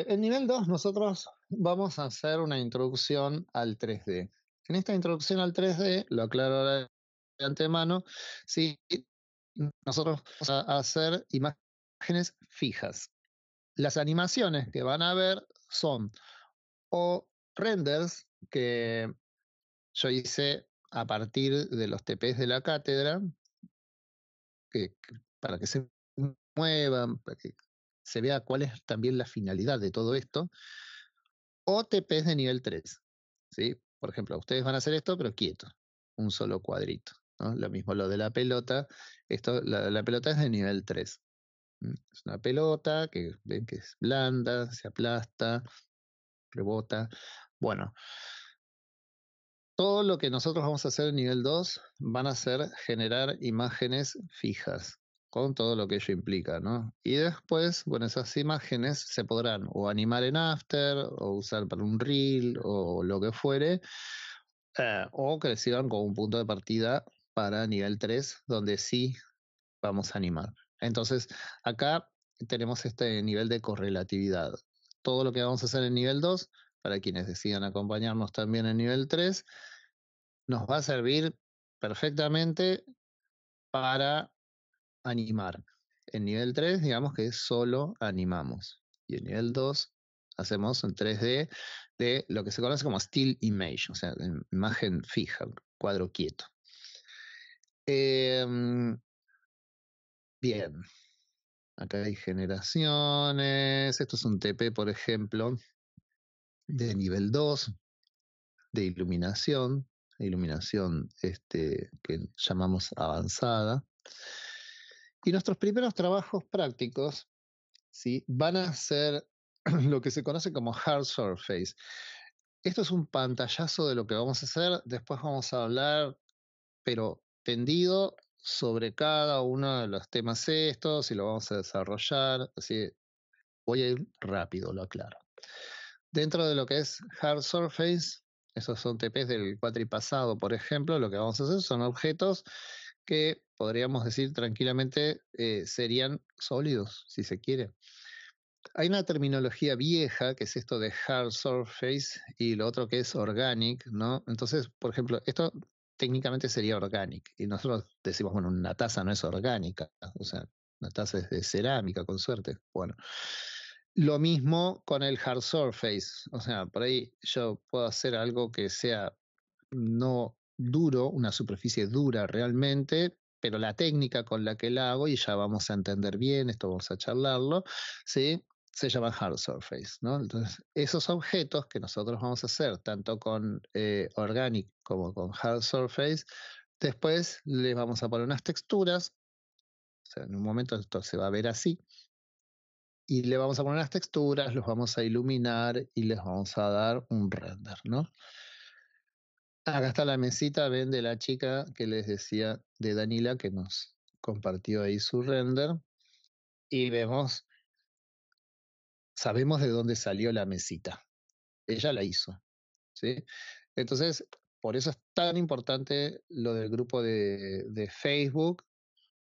Eh, en nivel 2 nosotros vamos a hacer una introducción al 3D. En esta introducción al 3D, lo aclaro de antemano, nosotros vamos a hacer imágenes fijas. Las animaciones que van a ver son o renders que yo hice a partir de los TPs de la cátedra, para que se muevan, para que se vea cuál es también la finalidad de todo esto, o es de nivel 3. ¿sí? Por ejemplo, ustedes van a hacer esto, pero quieto, un solo cuadrito. Lo mismo lo de la pelota, esto, la, la pelota es de nivel 3. Es una pelota que ven que es blanda, se aplasta, rebota. Bueno, todo lo que nosotros vamos a hacer en nivel 2 van a ser generar imágenes fijas con todo lo que ello implica, ¿no? Y después, bueno, esas imágenes se podrán o animar en After, o usar para un reel, o lo que fuere, eh, o que sirvan como un punto de partida para nivel 3, donde sí vamos a animar. Entonces, acá tenemos este nivel de correlatividad. Todo lo que vamos a hacer en nivel 2, para quienes decidan acompañarnos también en nivel 3, nos va a servir perfectamente para animar. En nivel 3, digamos que solo animamos. Y en nivel 2, hacemos en 3D de lo que se conoce como still image, o sea, imagen fija, cuadro quieto. Em, bien. Acá hay generaciones. Esto es un TP, por ejemplo, de nivel 2, de iluminación, iluminación este, que llamamos avanzada. Y nuestros primeros trabajos prácticos ¿sí? van a ser lo que se conoce como hard surface. Esto es un pantallazo de lo que vamos a hacer. Después vamos a hablar, pero tendido, sobre cada uno de los temas estos y lo vamos a desarrollar. Así voy a ir rápido, lo aclaro. Dentro de lo que es hard surface, esos son TPs del cuatripasado, por ejemplo, lo que vamos a hacer son objetos que podríamos decir tranquilamente eh, serían sólidos, si se quiere. Hay una terminología vieja que es esto de hard surface y lo otro que es organic, ¿no? Entonces, por ejemplo, esto técnicamente sería organic y nosotros decimos, bueno, una taza no es orgánica, o sea, una taza es de cerámica, con suerte. Bueno, lo mismo con el hard surface, o sea, por ahí yo puedo hacer algo que sea no duro, una superficie dura realmente, pero la técnica con la que la hago, y ya vamos a entender bien, esto vamos a charlarlo, ¿sí? se llama hard surface. ¿no? Entonces, esos objetos que nosotros vamos a hacer, tanto con eh, organic como con hard surface, después les vamos a poner unas texturas, o sea, en un momento esto se va a ver así, y le vamos a poner unas texturas, los vamos a iluminar y les vamos a dar un render. ¿no? Acá está la mesita, ven, de la chica que les decía, de Danila, que nos compartió ahí su render. Y vemos, sabemos de dónde salió la mesita. Ella la hizo. ¿sí? Entonces, por eso es tan importante lo del grupo de, de Facebook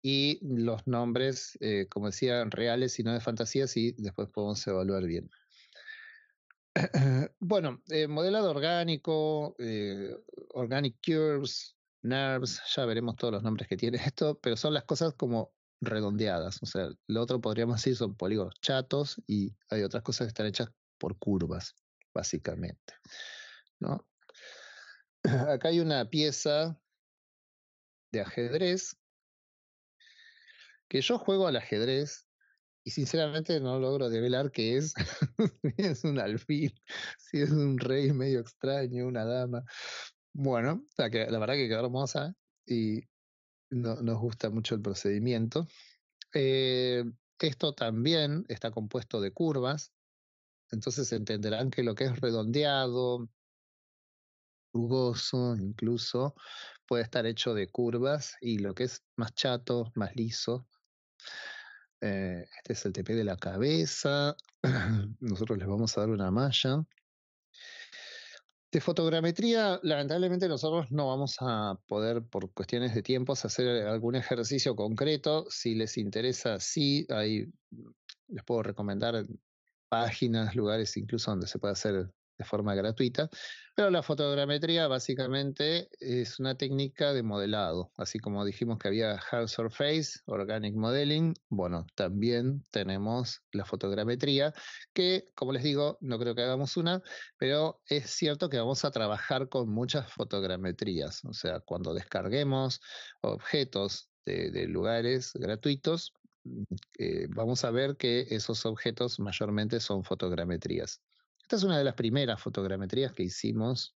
y los nombres, eh, como decía, reales y no de fantasía, y después podemos evaluar bien. Bueno, eh, modelado orgánico, eh, Organic Curves, Nerves ya veremos todos los nombres que tiene esto, pero son las cosas como redondeadas. O sea, lo otro podríamos decir son polígonos chatos y hay otras cosas que están hechas por curvas, básicamente. Acá hay una pieza de ajedrez que yo juego al ajedrez sinceramente no logro develar qué es. es un alfil, si es un rey medio extraño, una dama. Bueno, la, verdad que queda hermosa y no, nos gusta mucho el procedimiento. Eh, esto también está compuesto de curvas, entonces entenderán que lo que es redondeado, rugoso incluso, puede estar hecho de curvas y lo que es más chato, más liso, eh, este es el TP de la cabeza. Nosotros les vamos a dar una malla. De fotogrametría, lamentablemente nosotros no vamos a poder, por cuestiones de tiempos, hacer algún ejercicio concreto. Si les interesa, sí, ahí mm, les puedo recomendar páginas, lugares incluso donde se puede hacer de forma gratuita, pero la fotogrametría básicamente es una técnica de modelado, así como dijimos que había hard surface, organic modeling, bueno, también tenemos la fotogrametría, que como les digo, no creo que hagamos una, pero es cierto que vamos a trabajar con muchas fotogrametrías, o sea, cuando descarguemos objetos de, lugares gratuitos, mm, eh, vamos a ver que esos objetos mayormente son fotogrametrías. Esta es una de las primeras fotogrametrías que hicimos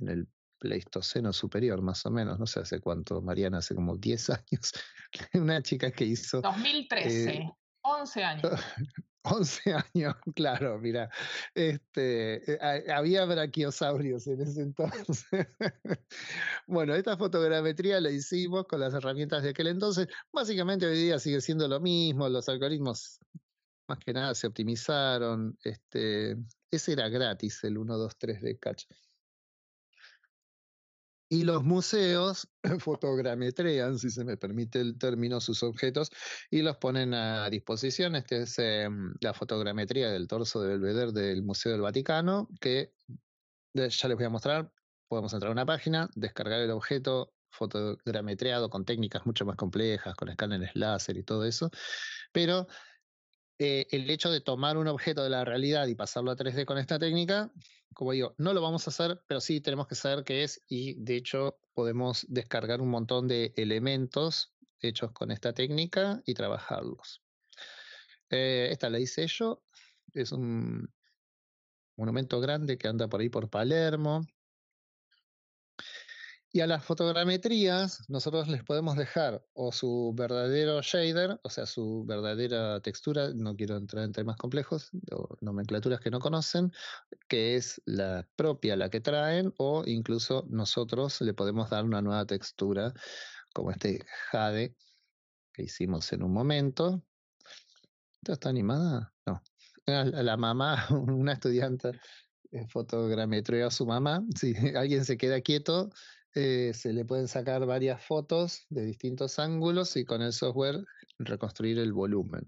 en el Pleistoceno superior, más o menos, no sé hace cuánto, Mariana, hace como 10 años, una chica que hizo... 2013, eh, 11 años. 11 años, claro, mira, este, eh, había brachiosaurios en ese entonces. bueno, esta fotogrametría la hicimos con las herramientas de aquel entonces. Básicamente hoy día sigue siendo lo mismo, los algoritmos más que nada se optimizaron. Este, ese era gratis, el 123 2, de Catch. Y los museos fotogrametrean, si se me permite el término, sus objetos y los ponen a disposición. Esta es em, la fotogrametría del torso de Belvedere del Museo del Vaticano, que ya les voy a mostrar. Podemos entrar a una página, descargar el objeto fotogrametreado con técnicas mucho más complejas, con escáneres láser y todo eso. Pero eh, el hecho de tomar un objeto de la realidad y pasarlo a 3D con esta técnica, como digo, no lo vamos a hacer, pero sí tenemos que saber qué es y de hecho podemos descargar un montón de elementos hechos con esta técnica y trabajarlos. Eh, esta la hice yo, es un monumento grande que anda por ahí por Palermo, y a las fotogrametrías nosotros les podemos dejar o su verdadero shader, o sea, su verdadera textura, no quiero entrar en temas complejos o nomenclaturas que no conocen, que es la propia la que traen, o incluso nosotros le podemos dar una nueva textura, como este jade que hicimos en un momento. está animada? No. Ah, a la mamá, una estudiante eh, fotogrametría a su mamá, si alguien se queda quieto, eh, se le pueden sacar varias fotos de distintos ángulos y con el software reconstruir el volumen.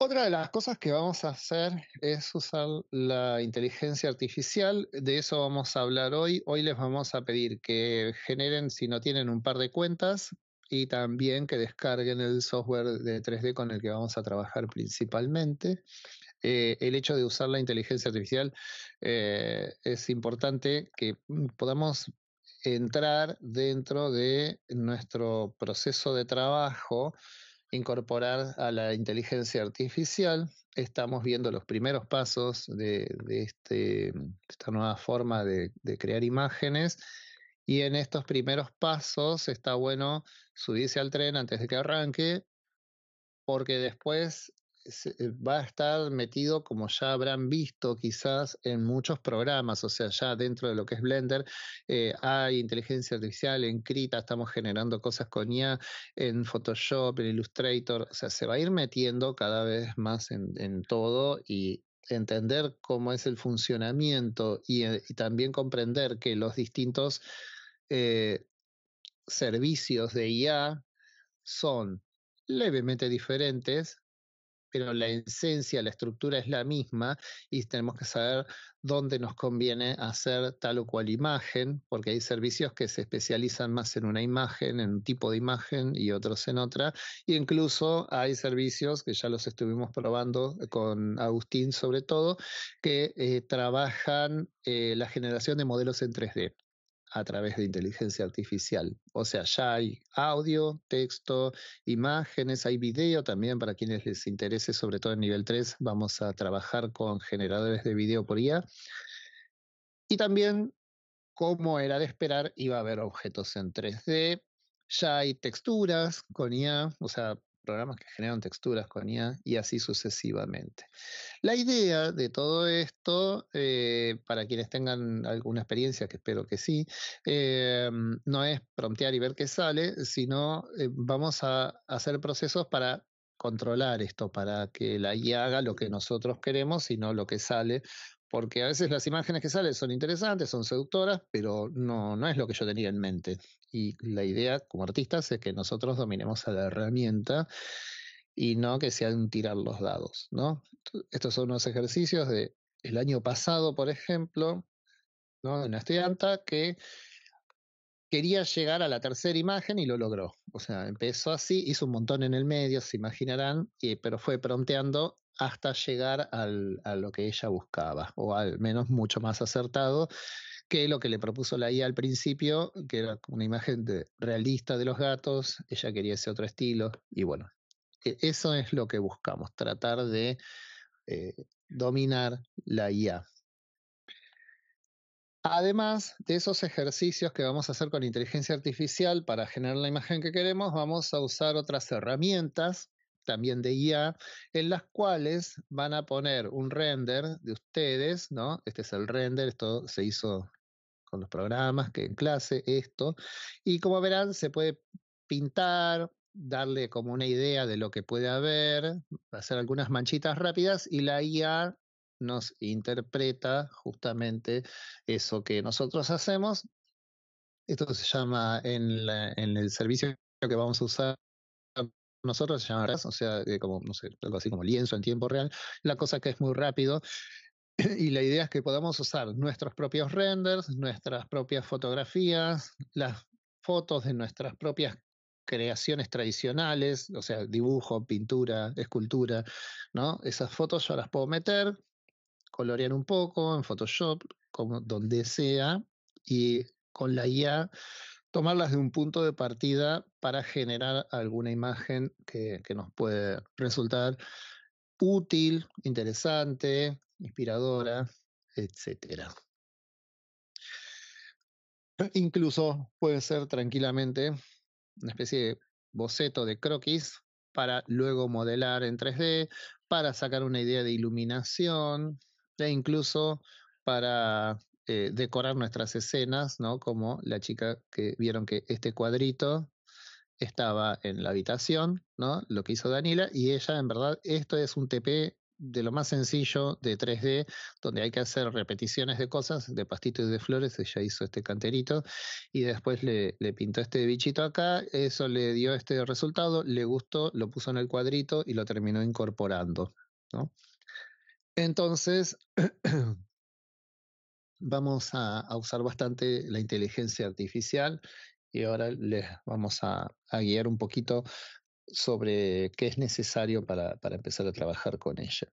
Otra de las cosas que vamos a hacer es usar la inteligencia artificial. De eso vamos a hablar hoy. Hoy les vamos a pedir que generen, si no tienen, un par de cuentas y también que descarguen el software de 3D con el que vamos a trabajar principalmente. Eh, el hecho de usar la inteligencia artificial eh, es importante que mm, podamos entrar dentro de nuestro proceso de trabajo, incorporar a la inteligencia artificial. Estamos viendo los primeros pasos de, este, mm, esta nueva forma de crear imágenes. Y en estos primeros pasos está bueno subirse al tren antes de que arranque, porque después eh, va a estar metido, como ya habrán visto quizás, en muchos programas, o sea, ya dentro de lo que es Blender, eh, hay inteligencia artificial, en Krita estamos generando cosas con IA, en Photoshop, en Illustrator, o sea, se va a ir metiendo cada vez más en, todo y, entender cómo es el funcionamiento y, eh, también comprender que los distintos servicios de IA son levemente diferentes, pero la esencia, la estructura es la misma y tenemos que saber dónde nos conviene hacer tal o cual imagen, porque hay servicios que se especializan más en una imagen, en un tipo de imagen y otros en otra. e incluso hay servicios que ya los estuvimos probando con Agustín sobre todo, que eh, trabajan eh, la generación de modelos en 3D a través de inteligencia artificial. O sea, ya hay audio, texto, imágenes, hay video también para quienes les interese, sobre todo en nivel 3, vamos a trabajar con generadores de video por IA. Y también, como era de esperar, iba a haber objetos en 3D. Ya hay texturas con IA, o sea, programas que generan texturas con IA y así sucesivamente. La idea de todo esto, eh, para quienes tengan alguna experiencia, que espero que sí, eh, no es promptear y ver qué sale, sino eh, vamos a hacer procesos para controlar esto para que la IA haga lo que nosotros queremos y no lo que sale porque a veces las imágenes que salen son interesantes, son seductoras, pero no, no es lo que yo tenía en mente. Y la idea como artistas es que nosotros dominemos a la herramienta y no que sea un tirar los dados, ¿no? Estos son unos ejercicios de el año pasado, por ejemplo, de una estudianta que quería llegar a la tercera imagen y lo logró. O sea, empezó así, hizo un montón en el medio, se imaginarán, pero fue pronteando hasta llegar a lo que ella buscaba, o al menos mucho más acertado que lo que le propuso la IA al principio, que era una imagen de, realista de los gatos, ella quería ese otro estilo, y bueno, e, eso es lo que buscamos, tratar de eh, dominar la IA. Además de esos ejercicios que vamos a hacer con inteligencia artificial para generar la imagen que queremos, vamos a usar otras herramientas también de IA, en las cuales van a poner un render de ustedes, ¿no? Este es el render, esto se hizo con los programas que en clase, esto, y como verán, se puede pintar, darle como una idea de lo que puede haber, hacer algunas manchitas rápidas y la IA nos interpreta justamente eso que nosotros hacemos. Esto se llama en, el servicio que vamos a usar nosotros, se o sea, eh, como, no algo así como lienzo en tiempo real, la cosa que es muy rápido. Y la idea es que podamos usar nuestros propios renders, nuestras propias fotografías, las fotos de nuestras propias creaciones tradicionales, o sea, dibujo, pintura, escultura, ¿no? Esas fotos yo las puedo meter, colorear un poco en Photoshop, como donde sea, y con la IA tomarlas de un punto de partida para generar alguna imagen que, nos puede resultar útil, interesante, inspiradora, etc. E incluso puede ser tranquilamente una especie de boceto de croquis para luego modelar en 3D, para sacar una idea de iluminación, e incluso para eh, decorar nuestras escenas, ¿no? Como la chica que vieron que este cuadrito estaba en la habitación, ¿no? Lo que hizo Danila, y ella, en verdad, esto es un TP de lo más sencillo de 3D, donde hay que hacer repeticiones de cosas, de pastitos y de flores, ella hizo este canterito y después le, le, pintó este bichito acá, eso le dio este resultado, le gustó, lo puso en el cuadrito y lo terminó incorporando. ¿no? Entonces, vamos a, usar bastante la inteligencia artificial y ahora les vamos a, guiar un poquito sobre qué es necesario para, para empezar a trabajar con ella.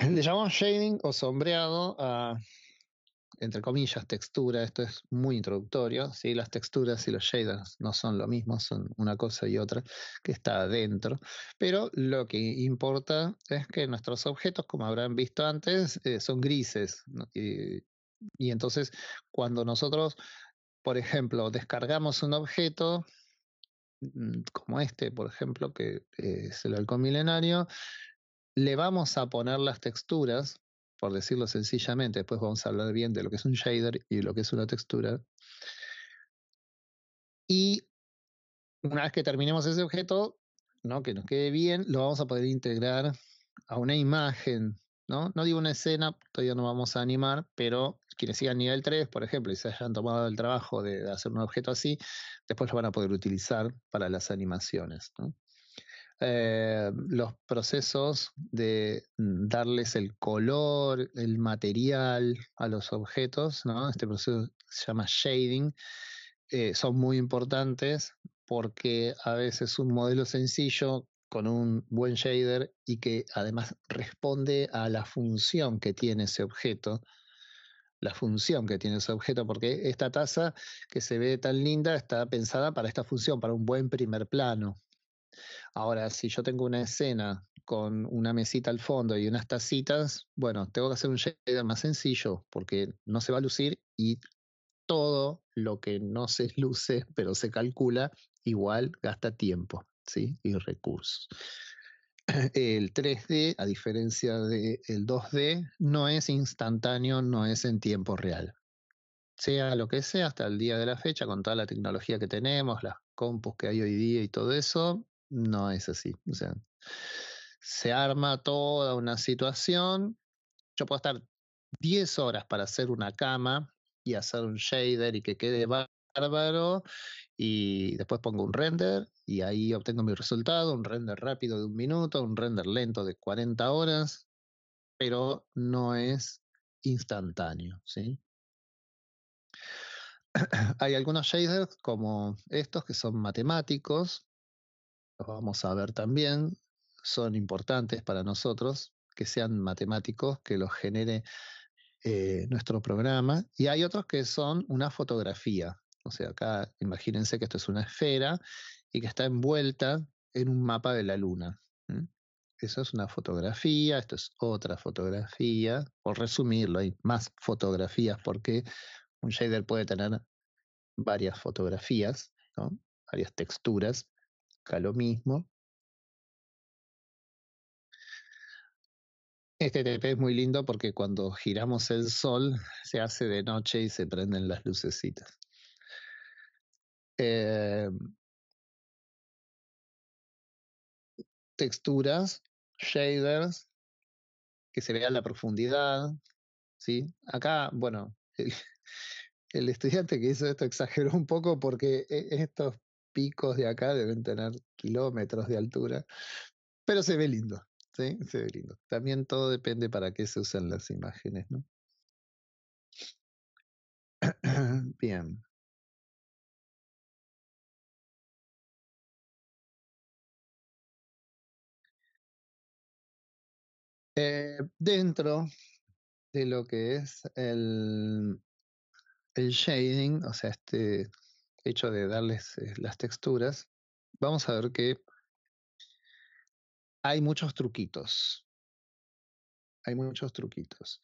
Le llamamos shading o sombreado a entre comillas, textura, esto es muy introductorio, ¿sí? las texturas y los shaders no son lo mismo, son una cosa y otra que está adentro, pero lo que importa es que nuestros objetos, como habrán visto antes, eh, son grises. Y, entonces, cuando nosotros, por ejemplo, descargamos un objeto, mm, como este, por ejemplo, que es el halcón milenario, le vamos a poner las texturas por decirlo sencillamente, después vamos a hablar bien de lo que es un shader y lo que es una textura. Y una vez que terminemos ese objeto, ¿no? que nos quede bien, lo vamos a poder integrar a una imagen. ¿no? no digo una escena, todavía no vamos a animar, pero quienes sigan nivel 3, por ejemplo, y se hayan tomado el trabajo de hacer un objeto así, después lo van a poder utilizar para las animaciones. ¿no? Eh, los procesos de darles el color, el material a los objetos, Este proceso se llama shading, eh, son muy importantes porque a veces un modelo sencillo con un buen shader y que además responde a la función que tiene ese objeto, la función que tiene ese objeto, porque esta taza que se ve tan linda está pensada para esta función, para un buen primer plano, Ahora, si yo tengo una escena con una mesita al fondo y unas tacitas, bueno, tengo que hacer un shader más sencillo porque no se va a lucir y todo lo que no se luce, pero se calcula, igual gasta tiempo ¿sí? y recursos. El 3D, a diferencia del 2D, no es instantáneo, no es en tiempo real. Sea lo que sea, hasta el día de la fecha, con toda la tecnología que tenemos, las compus que hay hoy día y todo eso, no es así. O sea, se arma toda una situación. Yo puedo estar 10 horas para hacer una cama y hacer un shader y que quede bárbaro y después pongo un render y ahí obtengo mi resultado, un render rápido de un minuto, un render lento de 40 horas, pero no es instantáneo, ¿sí? Hay algunos shaders como estos que son matemáticos, vamos a ver también, son importantes para nosotros, que sean matemáticos, que los genere eh, nuestro programa, y hay otros que son una fotografía. O sea, acá imagínense que esto es una esfera y que está envuelta en un mapa de la luna. Eso es una fotografía, esto es otra fotografía, por resumirlo, hay más fotografías porque un shader puede tener varias fotografías, varias texturas, lo mismo. Este TP es muy lindo porque cuando giramos el sol se hace de noche y se prenden las lucecitas. Eh, texturas, shaders, que se vea la profundidad. ¿sí? Acá, bueno, el, el estudiante que hizo esto exageró un poco porque e, estos picos de acá deben tener kilómetros de altura, pero se ve lindo, ¿sí? Se ve lindo. También todo depende para qué se usan las imágenes, ¿no? Bien. Eh, dentro de lo que es el, el shading, o sea, este, hecho de darles eh, las texturas, vamos a ver que hay muchos truquitos. Hay muchos truquitos.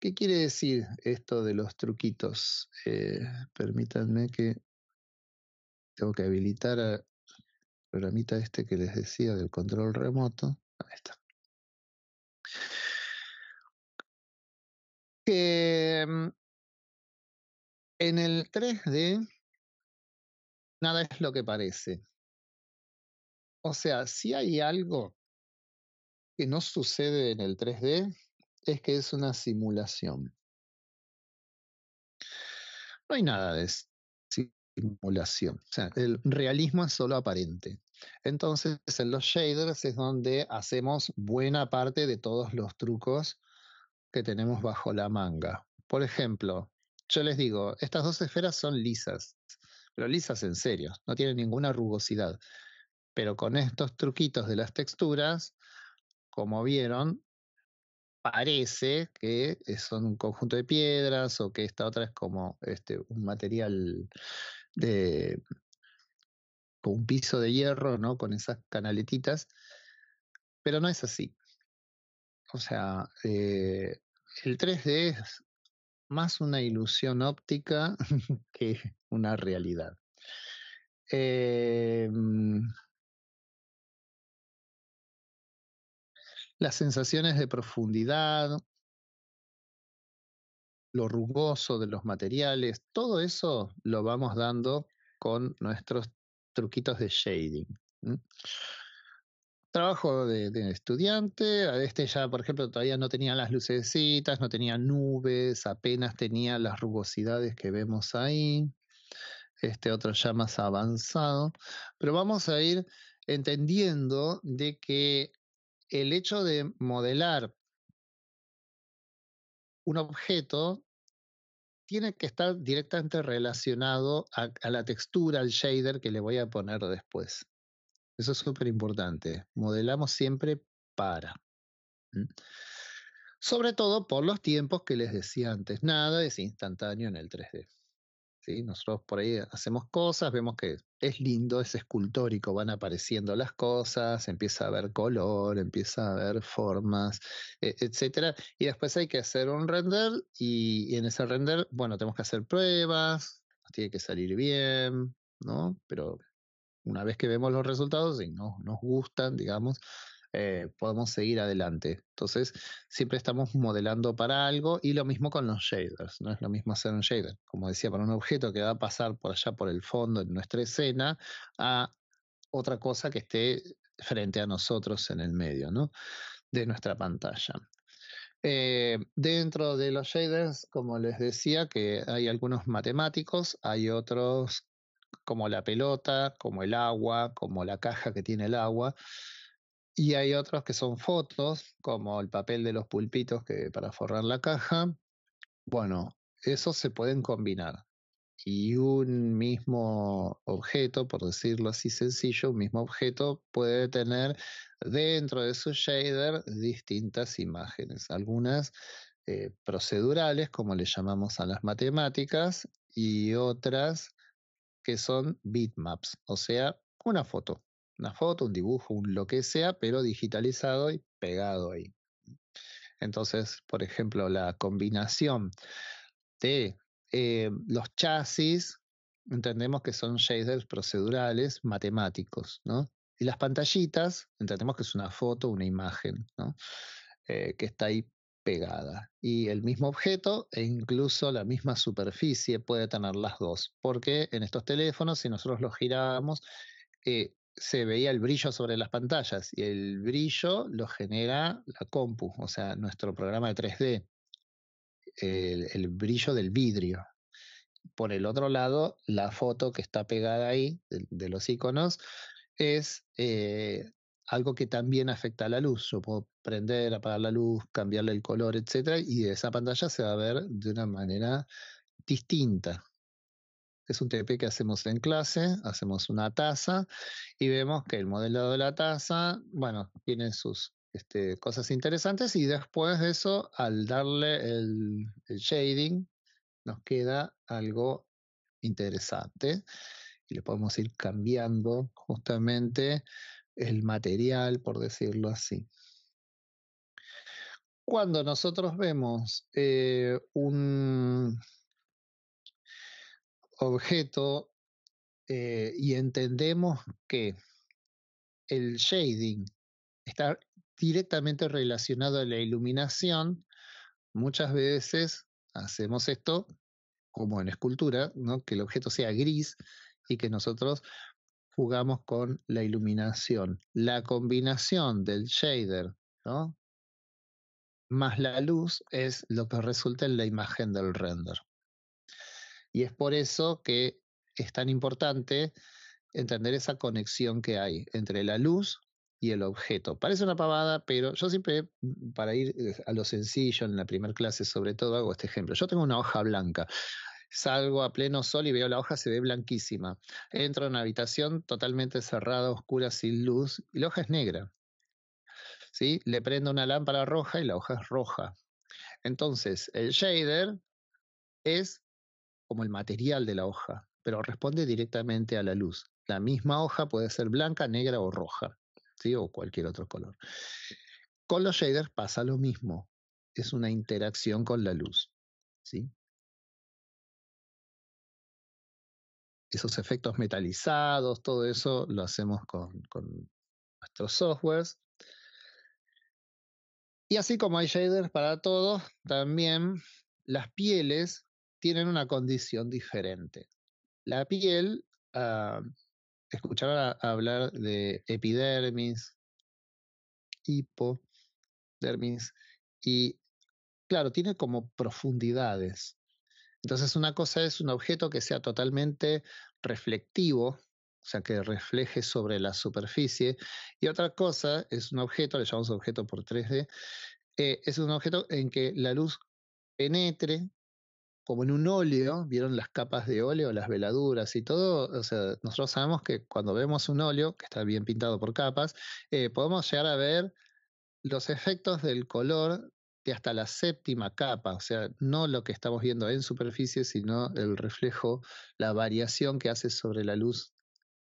¿Qué quiere decir esto de los truquitos? Eh, permítanme que tengo que habilitar el programita este que les decía del control remoto. Ahí está. Em, en el 3D nada es lo que parece. O sea, si hay algo que no sucede en el 3D, es que es una simulación. No hay nada de simulación. O sea, el realismo es solo aparente. Entonces, en los shaders es donde hacemos buena parte de todos los trucos que tenemos bajo la manga. Por ejemplo, yo les digo, estas dos esferas son lisas. Lo lisas en serio, no tiene ninguna rugosidad. Pero con estos truquitos de las texturas, como vieron, parece que son un conjunto de piedras o que esta otra es como este, un material de un piso de hierro, ¿no? Con esas canaletitas, pero no es así. O sea, eh, el 3D es más una ilusión óptica que una realidad. Em las sensaciones de profundidad, lo rugoso de los materiales, todo eso lo vamos dando con nuestros truquitos de shading trabajo de, estudiante, este ya, por ejemplo, todavía no tenía las lucecitas, no tenía nubes, apenas tenía las rugosidades que vemos ahí, este otro ya más avanzado, pero vamos a ir entendiendo de que el hecho de modelar un objeto tiene que estar directamente relacionado a la textura, al shader que le voy a poner después. Eso es súper importante. Modelamos siempre para. Sobre todo por los tiempos que les decía antes. Nada es instantáneo en el 3D. ¿Sí? Nosotros por ahí hacemos cosas, vemos que es lindo, es escultórico, van apareciendo las cosas, empieza a haber color, empieza a haber formas, e-, etc. Y después hay que hacer un render y, en ese render, bueno, tenemos que hacer pruebas, tiene que salir bien, ¿no? Pero una vez que vemos los resultados y no, nos gustan, digamos, eh, podemos seguir adelante. Entonces, siempre estamos modelando para algo y lo mismo con los shaders. No es lo mismo hacer un shader, como decía, para un objeto que va a pasar por allá por el fondo en nuestra escena a otra cosa que esté frente a nosotros en el medio ¿no? de nuestra pantalla. Eh, dentro de los shaders, como les decía, que hay algunos matemáticos, hay otros como la pelota, como el agua, como la caja que tiene el agua. Y hay otros que son fotos, como el papel de los pulpitos que para forrar la caja. Bueno, esos se pueden combinar. Y un mismo objeto, por decirlo así sencillo, un mismo objeto puede tener dentro de su shader distintas imágenes. Algunas eh, procedurales, como le llamamos a las matemáticas, y otras que son bitmaps, o sea, una foto. Una foto, un dibujo, un lo que sea, pero digitalizado y pegado ahí. Entonces, por ejemplo, la combinación de eh, los chasis, entendemos que son shaders procedurales matemáticos, ¿no? Y las pantallitas, entendemos que es una foto, una imagen, eh, que está ahí pegada. Y el mismo objeto e incluso la misma superficie puede tener las dos, porque en estos teléfonos, si nosotros los girábamos, eh, se veía el brillo sobre las pantallas y el brillo lo genera la compu, o sea, nuestro programa de 3D, el, brillo del vidrio. Por el otro lado, la foto que está pegada ahí de, los iconos es eh, algo que también afecta a la luz. Yo puedo prender, apagar la luz, cambiarle el color, etcétera, y esa pantalla se va a ver de una manera distinta. Es un TP que hacemos en clase, hacemos una taza y vemos que el modelado de la taza, bueno, tiene sus este, cosas interesantes y después de eso, al darle el shading, nos queda algo interesante y le podemos ir cambiando justamente el material, por decirlo así. Cuando nosotros vemos eh, un objeto eh, y entendemos que el shading está directamente relacionado a la iluminación, muchas veces hacemos esto como en escultura, ¿no? que el objeto sea gris y que nosotros jugamos con la iluminación. La combinación del shader, ¿no? Más la luz es lo que resulta en la imagen del render. Y es por eso que es tan importante entender esa conexión que hay entre la luz y el objeto. Parece una pavada, pero yo siempre, para ir eh, a lo sencillo, en la primera clase sobre todo, hago este ejemplo. Yo tengo una hoja blanca. Salgo a pleno sol y veo la hoja, se ve blanquísima. Entro en una habitación totalmente cerrada, oscura, sin luz, y la hoja es negra. ¿Sí? Le prendo una lámpara roja y la hoja es roja. Entonces, el shader es como el material de la hoja, pero responde directamente a la luz. La misma hoja puede ser blanca, negra o roja, ¿sí? o cualquier otro color. Con los shaders pasa lo mismo, es una interacción con la luz. ¿sí? esos efectos metalizados, todo eso lo hacemos con, nuestros softwares. Y así como hay shaders para todos, también las pieles tienen una condición diferente. La piel, ah, escuchar hablar de epidermis, hipodermis, y claro, tiene como profundidades. Entonces, una cosa es un objeto que sea totalmente reflectivo, o sea, que refleje sobre la superficie, y otra cosa es un objeto, le llamamos objeto por 3D, eh, es un objeto en que la luz penetre como en un óleo, vieron las capas de óleo, las veladuras y todo, o sea, nosotros sabemos que cuando vemos un óleo, que está bien pintado por capas, eh, podemos llegar a ver los efectos del color de hasta la séptima capa, o sea, no lo que estamos viendo en superficie, sino el reflejo, la variación que hace sobre la luz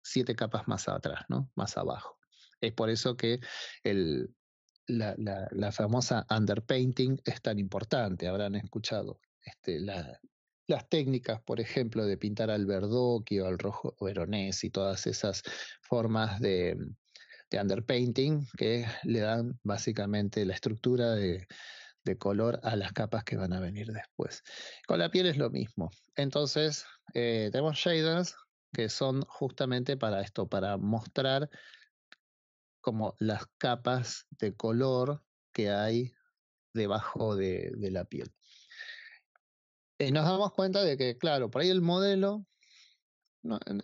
siete capas más atrás, ¿no? Más abajo. Es por eso que el, la, la, la, famosa underpainting es tan importante. Habrán escuchado este, las técnicas, por ejemplo, de pintar al o al rojo veronés y todas esas formas de, de underpainting que le dan básicamente la estructura de, de color a las capas que van a venir después. Con la piel es lo mismo. Entonces, eh, tenemos shaders que son justamente para esto, para mostrar como las capas de color que hay debajo de, la piel. Eh, nos damos cuenta de que, claro, por ahí el modelo,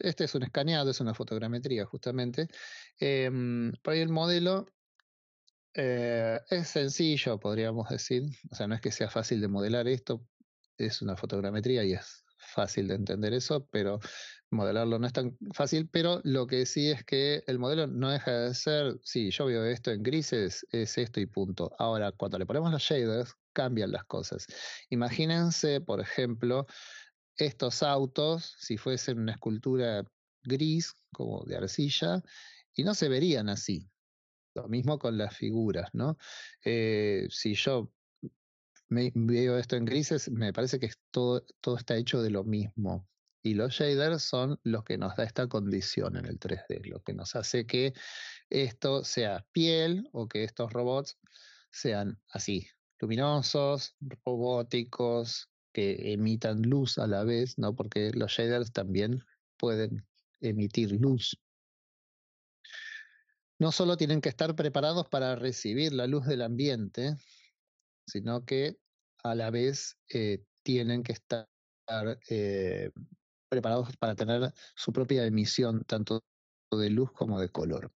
este es un escaneado, es una fotogrametría justamente, em, por ahí el modelo eh, es sencillo, podríamos decir. O sea, no es que sea fácil de modelar esto, es una fotogrametría y es fácil de entender eso, pero modelarlo no es tan fácil, pero lo que sí es que el modelo no deja de ser, sí, yo veo esto en grises, es esto y punto. Ahora, cuando le ponemos los shaders, cambian las cosas. Imagínense, por ejemplo, estos autos, si fuesen una escultura gris, como de arcilla, y no se verían así. Lo mismo con las figuras, ¿no? Eh, si yo me veo esto en grises, me parece que todo, todo está hecho de lo mismo. Y los shaders son los que nos da esta condición en el 3D, lo que nos hace que esto sea piel o que estos robots sean así, luminosos, robóticos, que emitan luz a la vez, ¿no? Porque los shaders también pueden emitir luz, no solo tienen que estar preparados para recibir la luz del ambiente, sino que a la vez eh, tienen que estar eh, preparados para tener su propia emisión, tanto de luz como de color.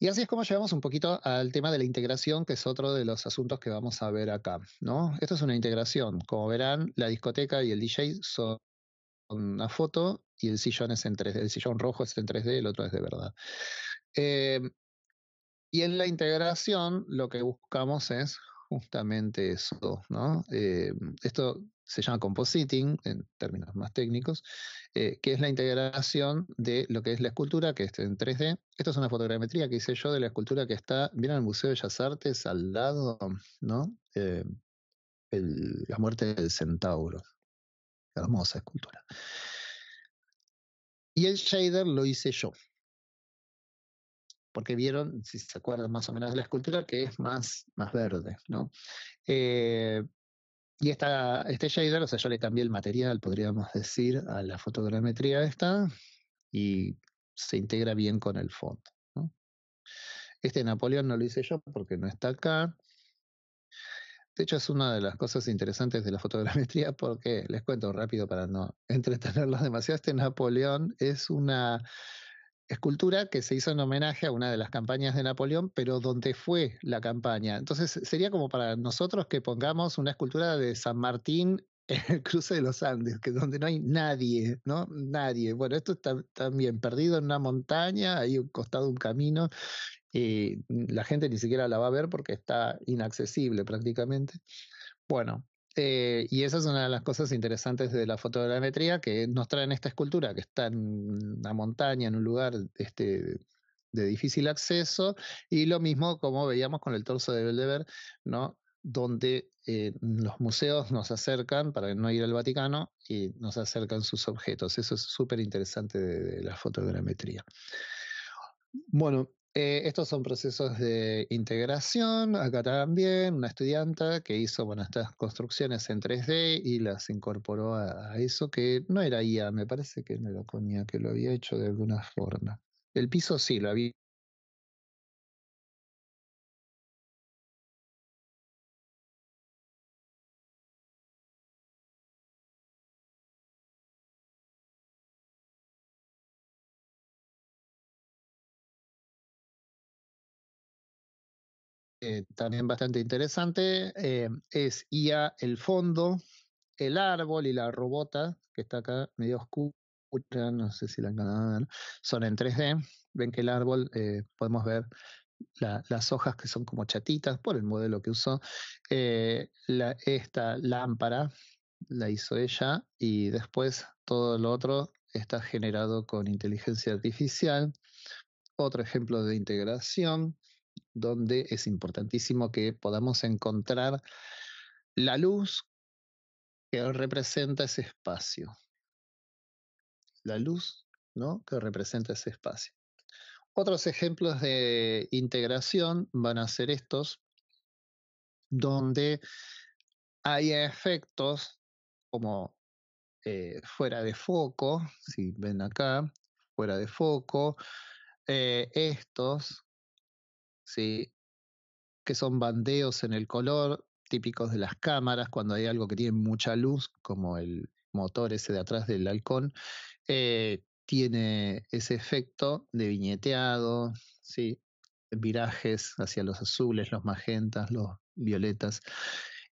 Y así es como llegamos un poquito al tema de la integración, que es otro de los asuntos que vamos a ver acá. ¿no? Esto es una integración. Como verán, la discoteca y el DJ son una foto y el sillón es en 3D. El sillón rojo es en 3D, el otro es de verdad. Em, y en la integración lo que buscamos es justamente eso, ¿no? Em, esto se llama compositing en términos más técnicos, eh, que es la integración de lo que es la escultura, que está en 3D. Esto es una fotogrametría que hice yo de la escultura que está, miren el Museo de Bellas Artes al lado, ¿no? Em, la muerte del centauro. Hermosa escultura. Y el shader lo hice yo porque vieron, si se acuerdan más o menos de la escultura, que es más, más verde, ¿no? Eh, y esta, este shader, o sea, yo le cambié el material, podríamos decir, a la fotogrametría esta, y se integra bien con el fondo. Este Napoleón no lo hice yo porque no está acá. De hecho, es una de las cosas interesantes de la fotogrametría porque, les cuento rápido para no entretenerlos demasiado, este Napoleón es una escultura que se hizo en homenaje a una de las campañas de Napoleón, pero donde fue la campaña. Entonces sería como para nosotros que pongamos una escultura de San Martín en el cruce de los Andes, que donde no hay nadie, ¿no? Nadie. Bueno, esto está también perdido en una montaña, ahí costado un camino, y la gente ni siquiera la va a ver porque está inaccesible prácticamente. Bueno, eh, y esa es una de las cosas interesantes de la fotogrametría, que nos traen esta escultura que está en una montaña, en un lugar este, de difícil acceso, y lo mismo como veíamos con el torso de Beldever, donde eh, los museos nos acercan, para no ir al Vaticano, y nos acercan sus objetos. Eso es súper interesante de la fotogrametría. Bueno, eh, estos son procesos de integración. Acá también una estudianta que hizo buenas estas construcciones en 3D y las incorporó a, eso que no era IA, me parece que me lo ponía, que lo había hecho de alguna forma. El piso sí, lo había Eh, también bastante interesante, eh, es IA el fondo, el árbol y la robota, que está acá medio oscura, no sé si la han son en 3D. Ven que el árbol eh, podemos ver las hojas que son como chatitas por el modelo que usó. esta lámpara la hizo ella y después todo lo otro está generado con inteligencia artificial. Otro ejemplo de integración donde es importantísimo que podamos encontrar la luz que representa ese espacio. La luz, Que representa ese espacio. Otros ejemplos de integración van a ser estos, donde hay efectos como eh, fuera de foco, si ven acá, fuera de foco, eh, estos que son bandeos en el color típicos de las cámaras cuando hay algo que tiene mucha luz, como el motor ese de atrás del halcón, eh, tiene ese efecto de viñeteado, ¿sí? virajes hacia los azules, los magentas, los violetas,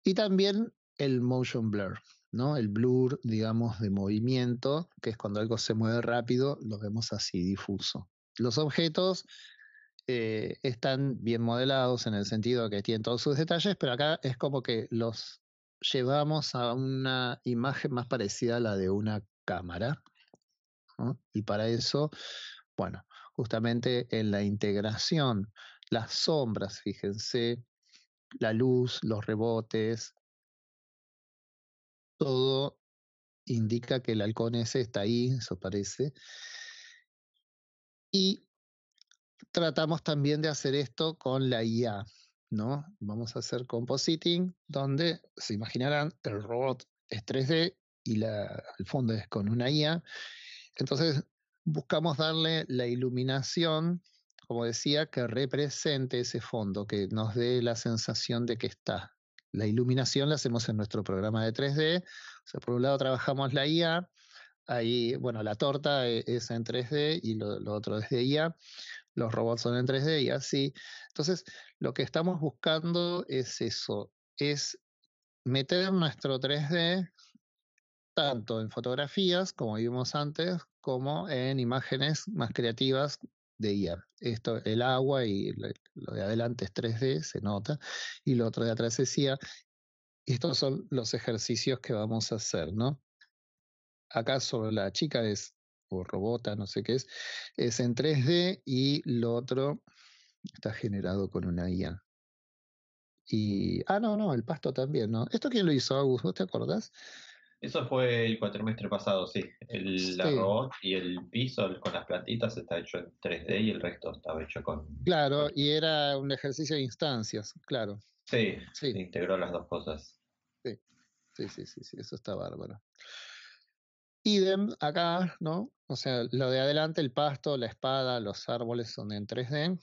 y también el motion blur, ¿no? El blur, digamos, de movimiento, que es cuando algo se mueve rápido, lo vemos así difuso. Los objetos eh, están bien modelados en el sentido que tienen todos sus detalles, pero acá es como que los llevamos a una imagen más parecida a la de una cámara. Y para eso, bueno, justamente en la integración, las sombras, fíjense, la luz, los rebotes, todo indica que el halcón ese está ahí, eso parece. Y tratamos también de hacer esto con la IA, ¿no? Vamos a hacer compositing, donde se imaginarán, el robot es 3D y el fondo es con una IA. Entonces, buscamos darle la iluminación, como decía, que represente ese fondo, que nos dé la sensación de que está. La iluminación la hacemos en nuestro programa de 3D. por un lado trabajamos la IA, ahí, bueno, la torta e, es en 3D y lo, lo otro es de IA los robots son en 3D y así. Entonces, lo que estamos buscando es eso, es meter nuestro 3D tanto en fotografías, como vimos antes, como en imágenes más creativas de IA. Esto, el agua y lo de adelante es 3D, se nota, y lo otro de atrás es IA. Estos son los ejercicios que vamos a hacer, ¿no? Acá sobre la chica es o robota, no sé qué es, es en 3D y lo otro está generado con una IA. Mm. Y, ah, no, no, el pasto también, ¿no? ¿Esto quién lo hizo, Augusto? te acordás? Eso fue el cuatrimestre pasado, sí. El robot y el piso con las plantitas está hecho en 3D y el resto estaba hecho con. Claro, y era un ejercicio de instancias, claro. Sí, sí. integró las dos cosas. Sí. sí, sí, sí, sí, eso está bárbaro. Idem acá, ¿no? O sea, lo de adelante, el pasto, la espada, los árboles son en 3D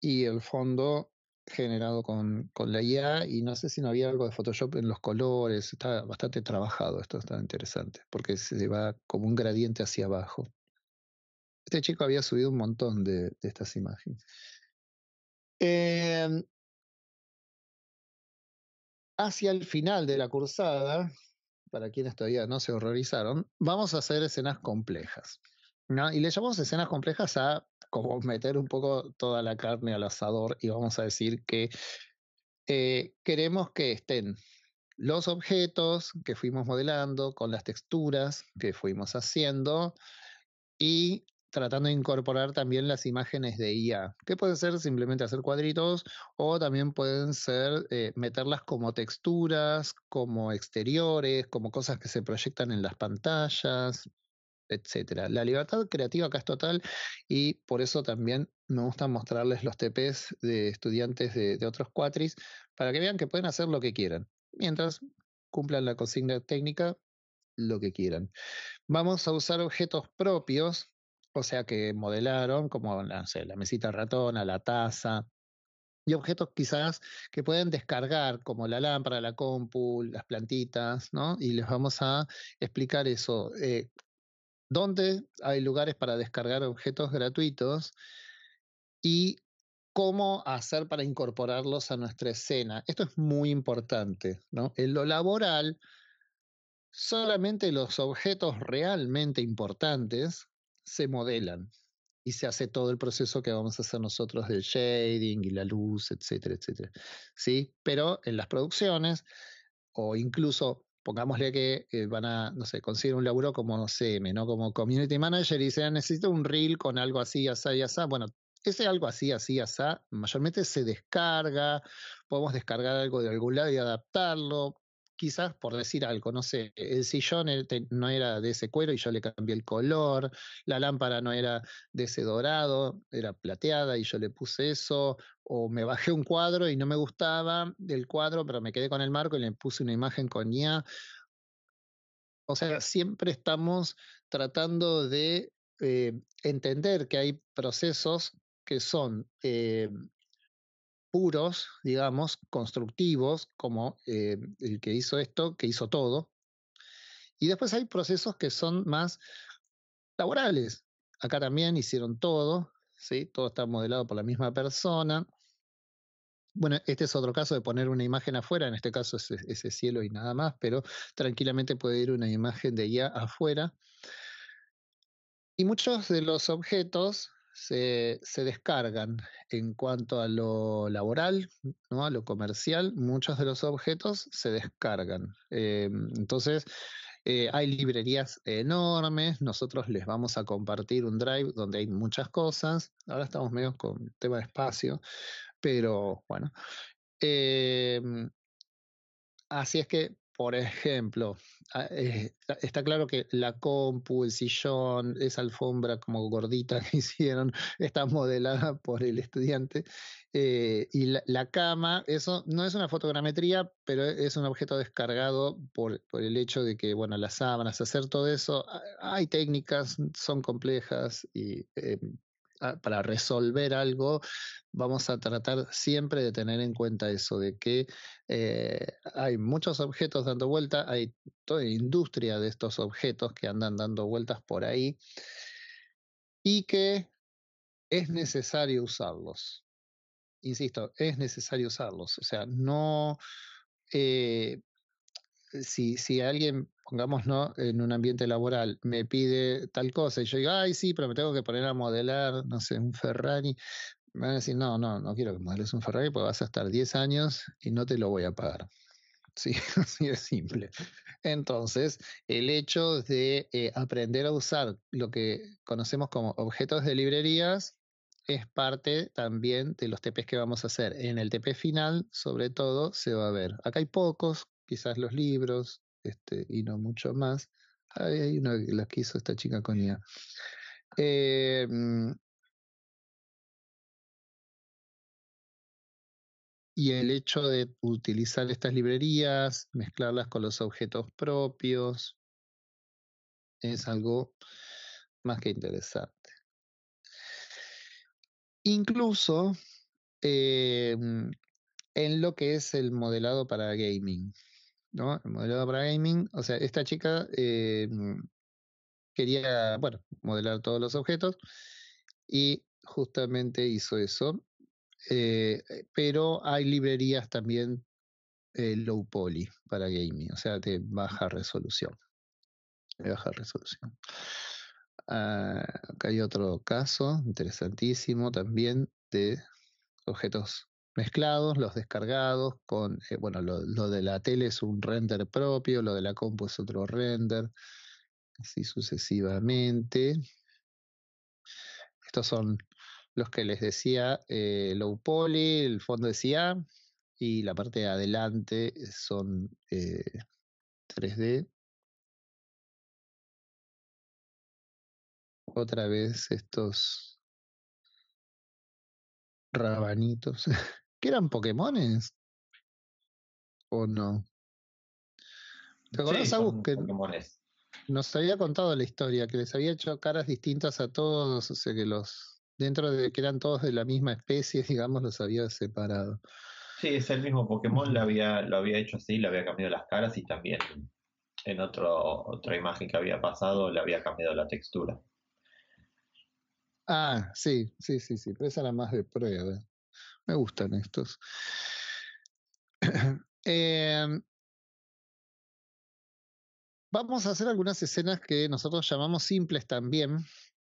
y el fondo generado con, la IA y no sé si no había algo de Photoshop en los colores, está bastante trabajado, esto está interesante, porque se va como un gradiente hacia abajo. Este chico había subido un montón de, estas imágenes. Em, hacia el final de la cursada, para quienes todavía no se horrorizaron, vamos a hacer escenas complejas. ¿no? Y le llamamos escenas complejas a como meter un poco toda la carne al asador y vamos a decir que eh, queremos que estén los objetos que fuimos modelando con las texturas que fuimos haciendo y tratando de incorporar también las imágenes de IA, que pueden ser simplemente hacer cuadritos o también pueden ser eh, meterlas como texturas, como exteriores, como cosas que se proyectan en las pantallas, etcétera. La libertad creativa acá es total y por eso también me gusta mostrarles los TPs de estudiantes de otros cuatris para que vean que pueden hacer lo que quieran, mientras cumplan la consigna técnica lo que quieran. Vamos a usar objetos propios o sea que modelaron como la mesita ratona, la taza, y objetos quizás que pueden descargar, como la lámpara, la compu, las plantitas, ¿no? Y les vamos a explicar eso. Eh, ¿Dónde hay lugares para descargar objetos gratuitos? Y cómo hacer para incorporarlos a nuestra escena. Esto es muy importante, ¿no? En lo laboral, solamente los objetos realmente importantes se modelan y se hace todo el proceso que vamos a hacer nosotros del shading y la luz, etcétera, etcétera. ¿Sí? Pero en las producciones, o incluso, pongámosle que eh, van a, no sé, conseguir un laburo como CM, ¿no? Como Community Manager y dicen, necesito un reel con algo así, asá y asá. Bueno, ese algo así, así, asá, mayormente se descarga, podemos descargar algo de algún lado y adaptarlo, quizás por decir algo, no sé, el sillón e-, no era de ese cuero y yo le cambié el color, la lámpara no era de ese dorado, era plateada y yo le puse eso, o me bajé un cuadro y no me gustaba del cuadro, pero me quedé con el marco y le puse una imagen con IA. O sea, siempre estamos tratando de eh, entender que hay procesos que son eh, puros, digamos, constructivos, como eh, el que hizo esto, que hizo todo. Y después hay procesos que son más laborales. Acá también hicieron todo, ¿sí? Todo está modelado por la misma persona. Bueno, este es otro caso de poner una imagen afuera, en este caso es e, ese cielo y nada más, pero tranquilamente puede ir una imagen de guía afuera. Y muchos de los objetos se, descargan en cuanto a lo laboral, ¿no? a lo comercial, muchos de los objetos se descargan. Eh, entonces, eh, hay librerías enormes, nosotros les vamos a compartir un drive donde hay muchas cosas, ahora estamos medio con tema de espacio, pero bueno. Eh, así es que por ejemplo, ah, eh, está claro que la compu, el sillón, esa alfombra como gordita que hicieron, está modelada por el estudiante. Eh, y la, cama, eso no es una fotogrametría, pero es un objeto descargado por, el hecho de que, bueno, las sábanas, hacer todo eso, ah, hay técnicas, son complejas, y, em, para resolver algo, vamos a tratar siempre de tener en cuenta eso, de que eh, hay muchos objetos dando vuelta, hay toda la industria de estos objetos que andan dando vueltas por ahí y que es necesario usarlos. Insisto, es necesario usarlos. O sea, no... Eh, si, alguien, pongamos, ¿no? en un ambiente laboral me pide tal cosa y yo digo, ay, sí, pero me tengo que poner a modelar, no sé, un Ferrari, me van a decir, no, no, no quiero que modeles un Ferrari porque vas a estar 10 años y no te lo voy a pagar. Sí, así es simple. Entonces, el hecho de eh, aprender a usar lo que conocemos como objetos de librerías es parte también de los TPs que vamos a hacer. En el TP final, sobre todo, se va a ver. Acá hay pocos, quizás los libros, este, y no mucho más. Hay, hay una que la quiso esta chica con ella. Em y el hecho de utilizar estas librerías, mezclarlas con los objetos propios, es algo más que interesante. Incluso em, en lo que es el modelado para gaming. ¿no? modelado para gaming. O sea, esta chica eh, mm, quería, bueno, modelar todos los objetos y justamente hizo eso. Eh, eh, pero hay librerías también low poly para gaming, o sea, de baja resolución. De baja resolución. Ah, acá hay otro caso interesantísimo también de objetos mezclados, los descargados con, eh, bueno, lo, de la tele es un render propio, lo de la compu es otro render, así sucesivamente. Estos son los que les decía, eh, low poly, el fondo decía, y la parte de adelante son 3D. Eh, Otra vez estos rabanitos. ¿Que eran Pokémones? ¿O no? ¿Te acuerdas sí, Agus, que nos había contado la historia, que les había hecho caras distintas a todos, o sea que los, dentro de que eran todos de la misma especie, digamos, los había separado. Sí, es el mismo Pokémon, lo había, lo había hecho así, le había cambiado las caras y también en otro, otra imagen que había pasado le había cambiado la textura. Ah, sí, sí, sí, sí, pero esa era más de prueba. Me gustan estos. Em, vamos a hacer algunas escenas que nosotros llamamos simples también,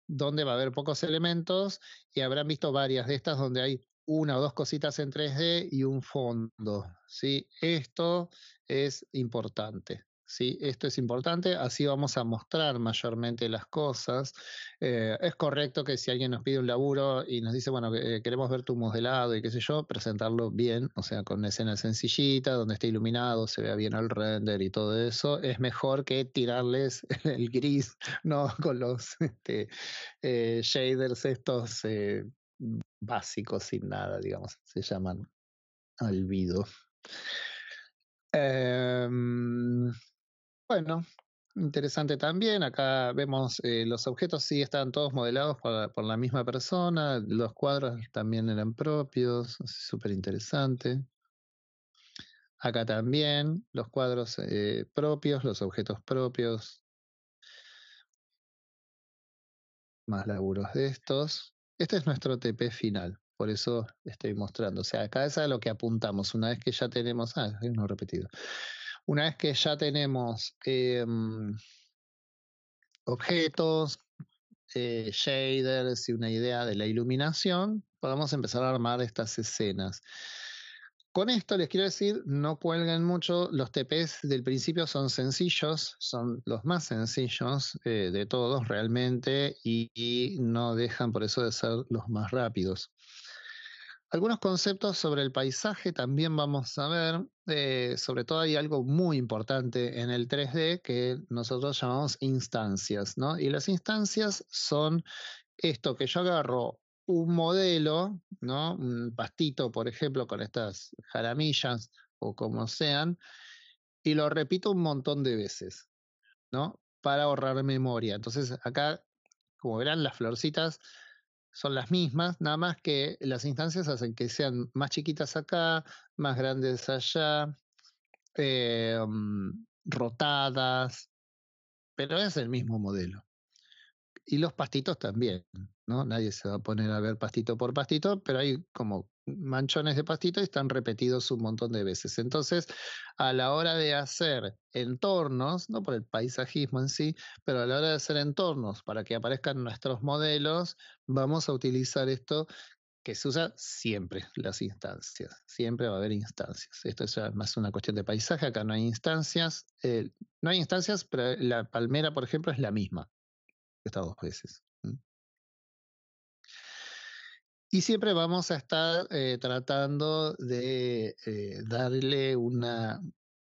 donde va a haber pocos elementos y habrán visto varias de estas donde hay una o dos cositas en 3D y un fondo. ¿sí? Esto es importante. ¿sí? Esto es importante, así vamos a mostrar mayormente las cosas. Eh, es correcto que si alguien nos pide un laburo y nos dice, bueno, eh, queremos ver tu modelado y qué sé yo, presentarlo bien, o sea, con escena sencillita, donde esté iluminado, se vea bien el render y todo eso, es mejor que tirarles el gris, ¿no? Con los este, eh, shaders estos básicos sin nada, digamos, se llaman olvido. Em, bueno, interesante también. Acá vemos eh, los objetos, sí están todos modelados por, la misma persona. Los cuadros también eran propios, súper interesante. Acá también los cuadros eh, propios, los objetos propios. Más laburos de estos. Este es nuestro TP final, por eso estoy mostrando. O sea, acá es a lo que apuntamos. Una vez que ya tenemos. Ah, no repetido. Una vez que ya tenemos em, objetos, eh, shaders y una idea de la iluminación, podemos empezar a armar estas escenas. Con esto les quiero decir, no cuelguen mucho, los TPs del principio son sencillos, son los más sencillos eh, de todos realmente y, no dejan por eso de ser los más rápidos. Algunos conceptos sobre el paisaje también vamos a ver, eh, sobre todo hay algo muy importante en el 3D que nosotros llamamos instancias, ¿no? Y las instancias son esto que yo agarro un modelo, ¿no? Un pastito, por ejemplo, con estas jaramillas o como sean, y lo repito un montón de veces, ¿no? Para ahorrar memoria. Entonces acá, como verán, las florcitas son las mismas, nada más que las instancias hacen que sean más chiquitas acá, más grandes allá, eh, mm, rotadas, pero es el mismo modelo y los pastitos también, ¿no? Nadie se va a poner a ver pastito por pastito, pero hay como manchones de pastito y están repetidos un montón de veces. Entonces, a la hora de hacer entornos, no por el paisajismo en sí, pero a la hora de hacer entornos para que aparezcan nuestros modelos, vamos a utilizar esto que se usa siempre las instancias, siempre va a haber instancias. Esto es más una cuestión de paisaje, acá no hay instancias, eh, no hay instancias, pero la palmera, por ejemplo, es la misma, está dos veces. Y siempre vamos a estar eh, tratando de eh, darle una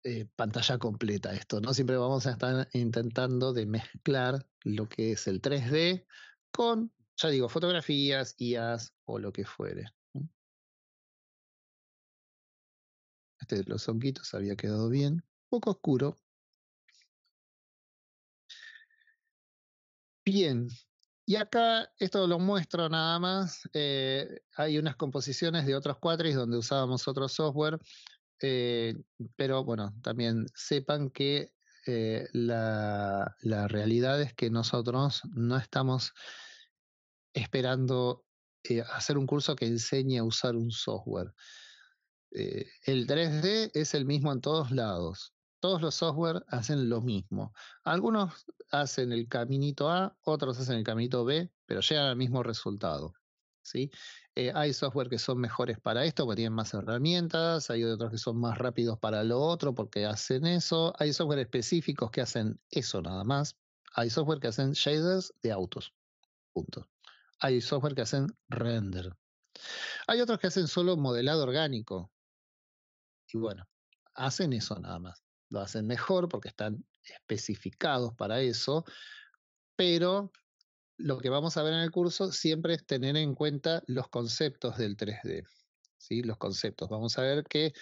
eh, pantalla completa a esto, ¿no? Siempre vamos a estar intentando de mezclar lo que es el 3D con, ya digo, fotografías, IAS o lo que fuere. Este los honguitos había quedado bien. poco oscuro, Bien, y acá esto lo muestro nada más. Eh, hay unas composiciones de otros cuatris donde usábamos otro software, eh, pero bueno, también sepan que eh, la, realidad es que nosotros no estamos esperando hacer un curso que enseñe a usar un software. el 3D es el mismo en todos lados todos los software hacen lo mismo. Algunos hacen el caminito A, otros hacen el caminito B, pero llegan al mismo resultado. ¿sí? Eh, hay software que son mejores para esto porque tienen más herramientas, hay otros que son más rápidos para lo otro porque hacen eso, hay software específicos que hacen eso nada más, hay software que hacen shaders de autos, punto. Hay software que hacen render. Hay otros que hacen solo modelado orgánico. Y bueno, hacen eso nada más lo hacen mejor porque están especificados para eso, pero lo que vamos a ver en el curso siempre es tener en cuenta los conceptos del 3D, ¿sí? Los conceptos. Vamos a ver que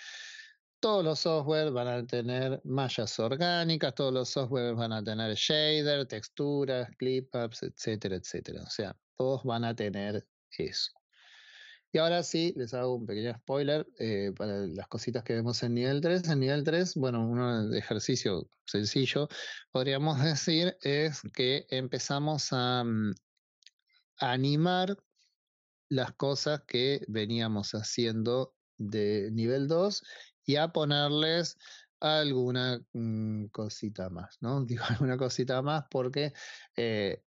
todos los software van a tener mallas orgánicas, todos los software van a tener shader, texturas, clip-ups, etcétera, etcétera. O sea, todos van a tener eso. Y ahora sí, les hago un pequeño spoiler eh, para las cositas que vemos en nivel 3. En nivel 3, bueno, un ejercicio sencillo, podríamos decir, es que empezamos mm, a, animar las cosas que veníamos haciendo de nivel 2 y a ponerles alguna mm, cosita más, ¿no? Digo alguna cosita más porque eh,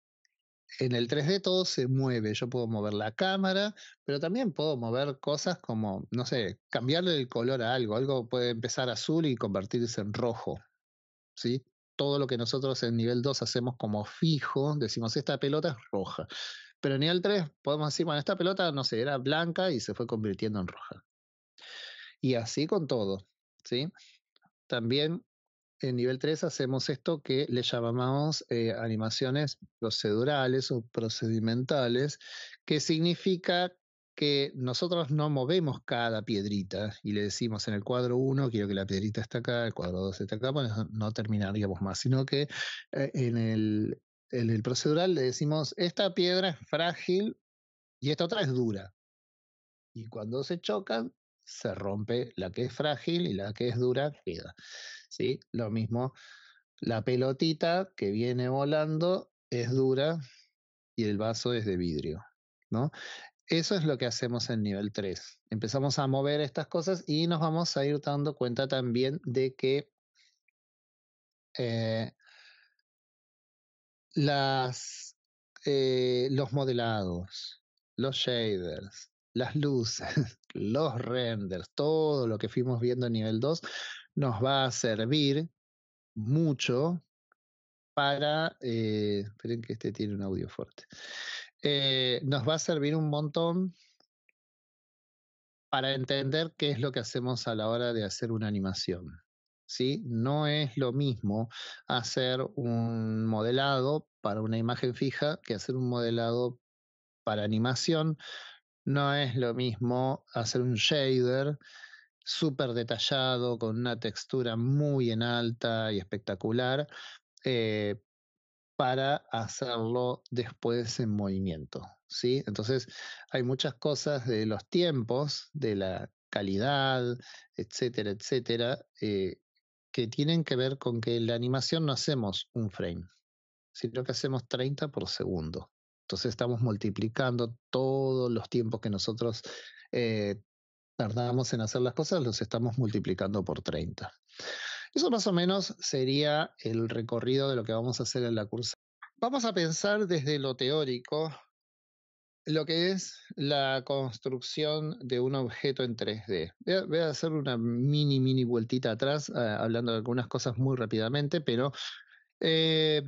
en el 3D todo se mueve. Yo puedo mover la cámara, pero también puedo mover cosas como, no sé, cambiarle el color a algo. Algo puede empezar azul y convertirse en rojo. ¿Sí? Todo lo que nosotros en nivel 2 hacemos como fijo, decimos esta pelota es roja. Pero en nivel 3 podemos decir, bueno, esta pelota, no sé, era blanca y se fue convirtiendo en roja. Y así con todo. ¿Sí? También en nivel 3 hacemos esto que le llamamos eh, animaciones procedurales o procedimentales, que significa que nosotros no movemos cada piedrita y le decimos en el cuadro 1 quiero que la piedrita está acá, el cuadro 2 está acá, no terminaríamos más, sino que eh, en, el, en el procedural le decimos esta piedra es frágil y esta otra es dura. Y cuando se chocan, se rompe la que es frágil y la que es dura queda. ¿sí? Lo mismo, la pelotita que viene volando es dura y el vaso es de vidrio. ¿no? Eso es lo que hacemos en nivel 3. Empezamos a mover estas cosas y nos vamos a ir dando cuenta también de que eh, las, eh, los modelados, los shaders, las luces, los renders, todo lo que fuimos viendo en nivel 2, nos va a servir mucho para... Eh, esperen que este tiene un audio fuerte. Eh, nos va a servir un montón para entender qué es lo que hacemos a la hora de hacer una animación. ¿sí? No es lo mismo hacer un modelado para una imagen fija que hacer un modelado para animación. No es lo mismo hacer un shader súper detallado, con una textura muy en alta y espectacular, eh, para hacerlo después en movimiento. ¿sí? Entonces, hay muchas cosas de los tiempos, de la calidad, etcétera, etcétera, eh, que tienen que ver con que en la animación no hacemos un frame, sino que hacemos 30 por segundo. Entonces estamos multiplicando todos los tiempos que nosotros eh, tardamos en hacer las cosas, los estamos multiplicando por 30. Eso más o menos sería el recorrido de lo que vamos a hacer en la cursa. Vamos a pensar desde lo teórico lo que es la construcción de un objeto en 3D. Voy a, hacer una mini, mini vueltita atrás, eh, hablando de algunas cosas muy rápidamente, pero eh,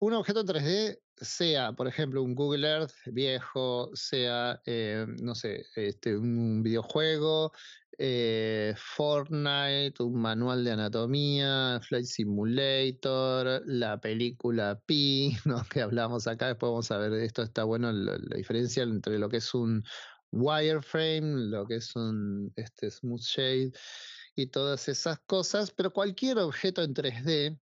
un objeto en 3D sea, por ejemplo, un Google Earth viejo, sea, eh, no sé, este, un videojuego, eh, Fortnite, un manual de anatomía, Flight Simulator, la película Pi, que hablamos acá, después vamos a ver, esto está bueno, la, diferencia entre lo que es un wireframe, lo que es un este, smooth shade y todas esas cosas, pero cualquier objeto en 3D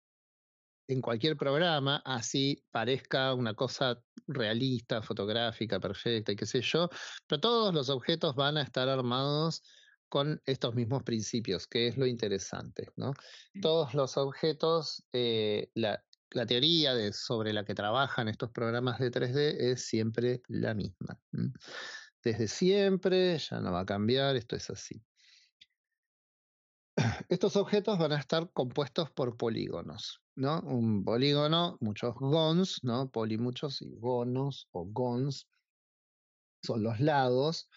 en cualquier programa, así parezca una cosa realista, fotográfica, perfecta y qué sé yo, pero todos los objetos van a estar armados con estos mismos principios, que es lo interesante. Todos los objetos, eh, la, teoría sobre la que trabajan estos programas de 3D es siempre la misma. Desde siempre, ya no va a cambiar, esto es así. Estos objetos van a estar compuestos por polígonos, ¿no? Un polígono, muchos gons, ¿no? Poli muchos y gonos o gons son los lados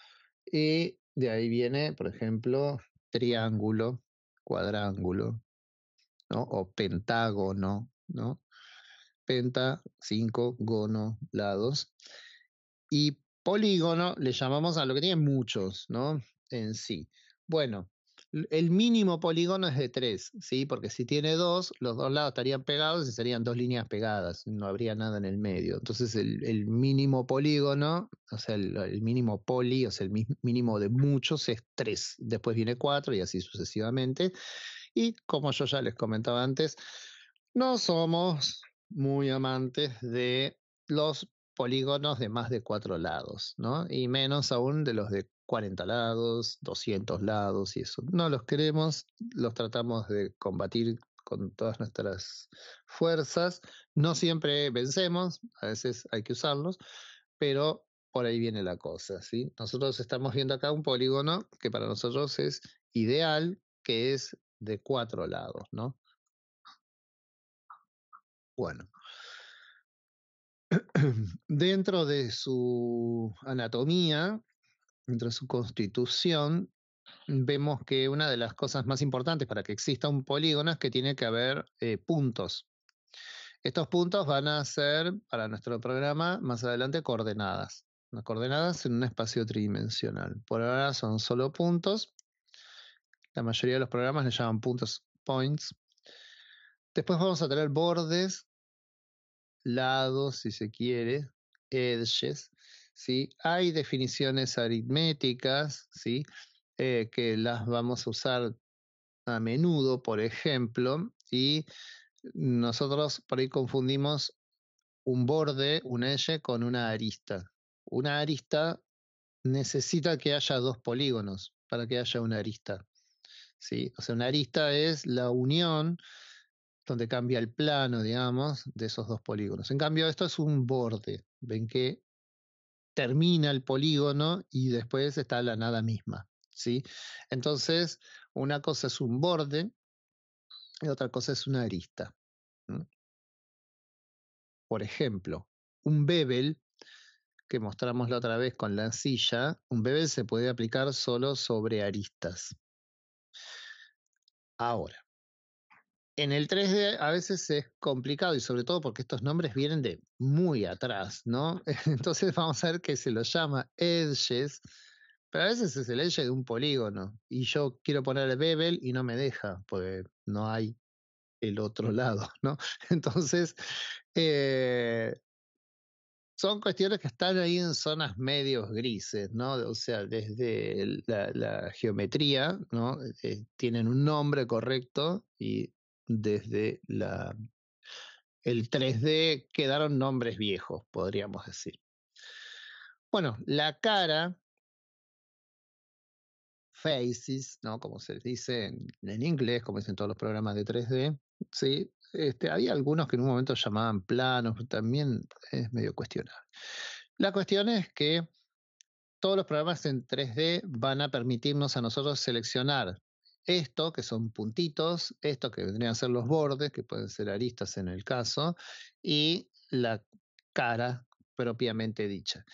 y de ahí viene, por ejemplo, triángulo, cuadrángulo, ¿no? O pentágono, ¿no? Penta, cinco, gono, lados. Y polígono le llamamos a lo que tiene muchos, ¿no? En sí. Bueno, el mínimo polígono es de tres, ¿sí? Porque si tiene dos, los dos lados estarían pegados y serían dos líneas pegadas, no habría nada en el medio. Entonces el, mínimo polígono, o sea, el, mínimo poli, o sea, el mínimo de muchos es tres, después viene cuatro y así sucesivamente. Y como yo ya les comentaba antes, no somos muy amantes de los polígonos de más de cuatro lados, ¿no? Y menos aún de los de 40 lados, 200 lados y eso. No los queremos, los tratamos de combatir con todas nuestras fuerzas. No siempre vencemos, a veces hay que usarlos, pero por ahí viene la cosa, ¿sí? Nosotros estamos viendo acá un polígono que para nosotros es ideal, que es de cuatro lados, ¿no? Bueno. Dentro de su anatomía, entre su constitución, vemos que una de las cosas más importantes para que exista un polígono es que tiene que haber eh, puntos. Estos puntos van a ser, para nuestro programa, más adelante coordenadas. Las coordenadas en un espacio tridimensional. Por ahora son solo puntos. La mayoría de los programas le llaman puntos, points. Después vamos a tener bordes, lados, si se quiere, edges, ¿sí? Hay definiciones aritméticas, ¿sí? Eh, que las vamos a usar a menudo, por ejemplo, y nosotros por ahí confundimos un borde, un eje, con una arista. Una arista necesita que haya dos polígonos para que haya una arista. ¿sí? O sea, una arista es la unión donde cambia el plano, digamos, de esos dos polígonos. En cambio, esto es un borde. Ven que termina el polígono y después está la nada misma. ¿sí? Entonces, una cosa es un borde y otra cosa es una arista. Por ejemplo, un bevel que mostramos la otra vez con la silla, un bevel se puede aplicar solo sobre aristas. Ahora, en el 3D a veces es complicado y sobre todo porque estos nombres vienen de muy atrás, ¿no? Entonces vamos a ver que se los llama edges, pero a veces es el edge de un polígono y yo quiero poner bevel y no me deja, porque no hay el otro lado, ¿no? Entonces, eh, son cuestiones que están ahí en zonas medios grises, ¿no? O sea, desde la, geometría, ¿no? Eh, tienen un nombre correcto y desde el 3D quedaron nombres viejos, podríamos decir. Bueno, la cara, faces, ¿no? Como se dice en, inglés, como dicen todos los programas de 3D, ¿sí? Este, había algunos que en un momento llamaban planos, también es medio cuestionable. La cuestión es que todos los programas en 3D van a permitirnos a nosotros seleccionar esto, que son puntitos, esto que vendrían a ser los bordes, que pueden ser aristas en el caso, y la cara propiamente dicha.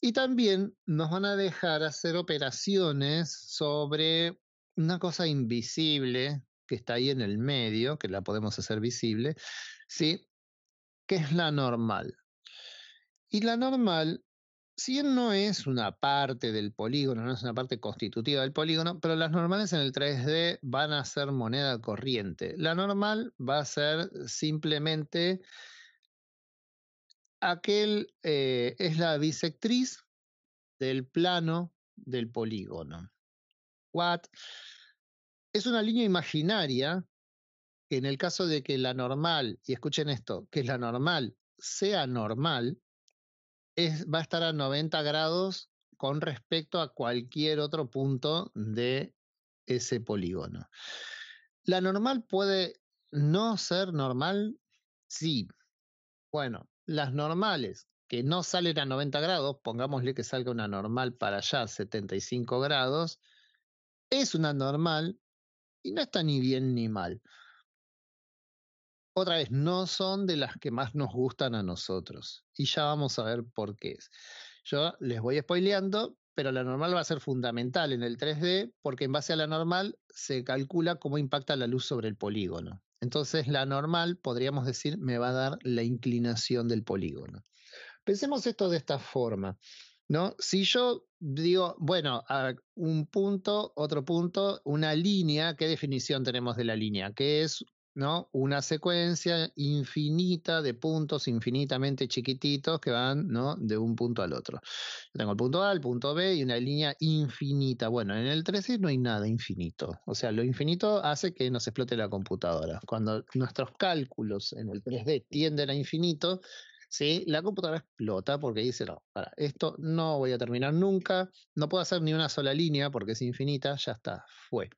Y también nos van a dejar hacer operaciones sobre una cosa invisible que está ahí en el medio, que la podemos hacer visible, ¿sí? Que es la normal. Y la normal si no es una parte del polígono, no es una parte constitutiva del polígono, pero las normales en el 3D van a ser moneda corriente. La normal va a ser simplemente aquel, eh, es la bisectriz del plano del polígono. What? Es una línea imaginaria que en el caso de que la normal, y escuchen esto, que la normal sea normal, va a estar a 90 grados con respecto a cualquier otro punto de ese polígono. ¿La normal puede no ser normal? Sí. Bueno, las normales que no salen a 90 grados, pongámosle que salga una normal para allá, 75 grados, es una normal y no está ni bien ni mal otra vez, no son de las que más nos gustan a nosotros. Y ya vamos a ver por qué es. Yo les voy spoileando, pero la normal va a ser fundamental en el 3D, porque en base a la normal se calcula cómo impacta la luz sobre el polígono. Entonces, la normal, podríamos decir, me va a dar la inclinación del polígono. Pensemos esto de esta forma. ¿No? Si yo digo, bueno, a un punto, otro punto, una línea, ¿qué definición tenemos de la línea? Que es una secuencia infinita de puntos infinitamente chiquititos que van, ¿no? De un punto al otro. Tengo el punto A, el punto B y una línea infinita. Bueno, en el 3D no hay nada infinito. O sea, lo infinito hace que nos explote la computadora. Cuando nuestros cálculos en el 3D tienden a infinito, ¿sí? La computadora explota porque dice, no, para, esto no voy a terminar nunca, no puedo hacer ni una sola línea porque es infinita, ya está, fue.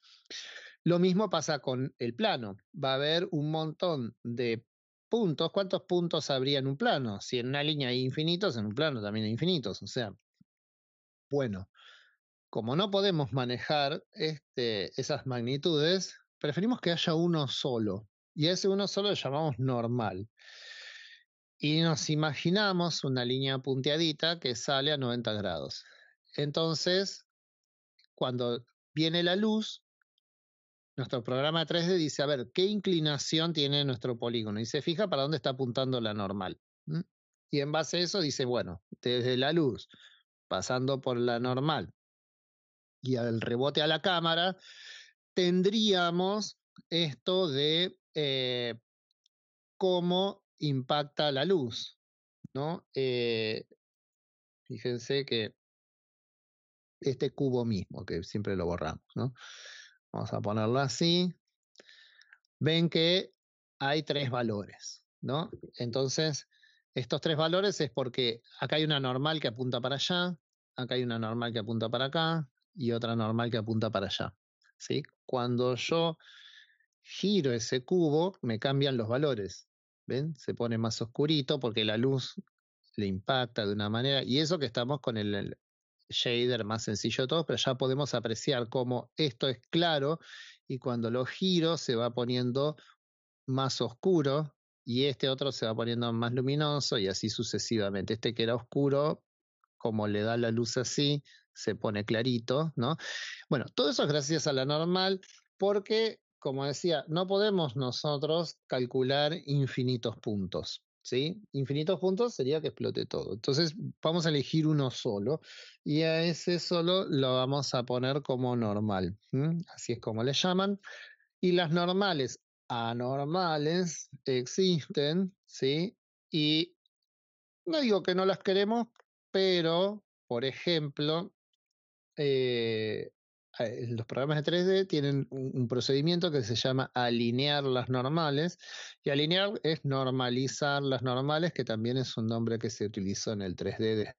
Lo mismo pasa con el plano. Va a haber un montón de puntos. ¿Cuántos puntos habría en un plano? Si en una línea hay infinitos, en un plano también hay infinitos. O sea, bueno, como no podemos manejar este, esas magnitudes, preferimos que haya uno solo. Y ese uno solo lo llamamos normal. Y nos imaginamos una línea punteadita que sale a 90 grados. Entonces, cuando viene la luz, nuestro programa 3D dice, a ver, ¿qué inclinación tiene nuestro polígono? Y se fija para dónde está apuntando la normal. Y en base a eso dice, bueno, desde la luz, pasando por la normal y al rebote a la cámara, tendríamos esto de eh, cómo impacta la luz. ¿no? Eh, fíjense que este cubo mismo, que siempre lo borramos, ¿no? vamos a ponerla así, ven que hay tres valores, ¿no? Entonces, estos tres valores es porque acá hay una normal que apunta para allá, acá hay una normal que apunta para acá y otra normal que apunta para allá, Cuando yo giro ese cubo, me cambian los valores, ¿ven? Se pone más oscurito porque la luz le impacta de una manera, y eso que estamos con el, shader más sencillo de todos, pero ya podemos apreciar cómo esto es claro y cuando lo giro se va poniendo más oscuro y este otro se va poniendo más luminoso y así sucesivamente. Este que era oscuro, como le da la luz así, se pone clarito, ¿no? Bueno, todo eso es gracias a la normal porque, como decía, no podemos nosotros calcular infinitos puntos. Infinitos puntos sería que explote todo. Entonces vamos a elegir uno solo y a ese solo lo vamos a poner como normal. Así es como le llaman. Y las normales anormales existen, ¿sí? Y no digo que no las queremos, pero, por ejemplo, eh, eh, los programas de 3D tienen un, procedimiento que se llama alinear las normales, y alinear es normalizar las normales, que también es un nombre que se utilizó en el 3D de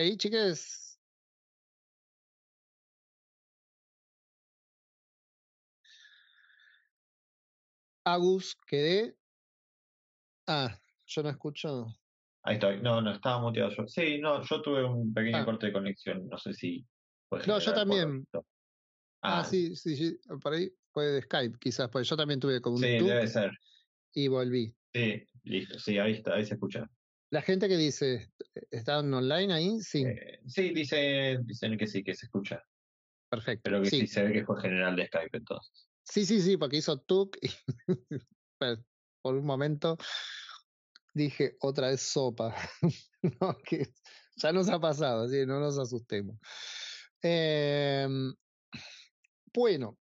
ahí, chicas. Agus, quedé. Ah, yo no escucho. Ahí estoy. No, no, estaba muteado yo. Sí, no, yo tuve un pequeño ah. corte de conexión. No sé si. No, yo también. Ah, ah. sí, sí, sí. Por ahí fue de Skype, quizás, pues yo también tuve como un. Sí, debe ser. Y volví. Sí, listo. Sí, ahí está, ahí se escucha. La gente que dice, ¿están online ahí? Sí. Eh, sí, dice, dicen que sí, que se escucha. Perfecto. Pero que sí se ve que fue general de Skype entonces. Sí, sí, sí, porque hizo tuk y pues, por un momento dije otra vez sopa. que ya nos ha pasado, así no nos asustemos. Em, bueno,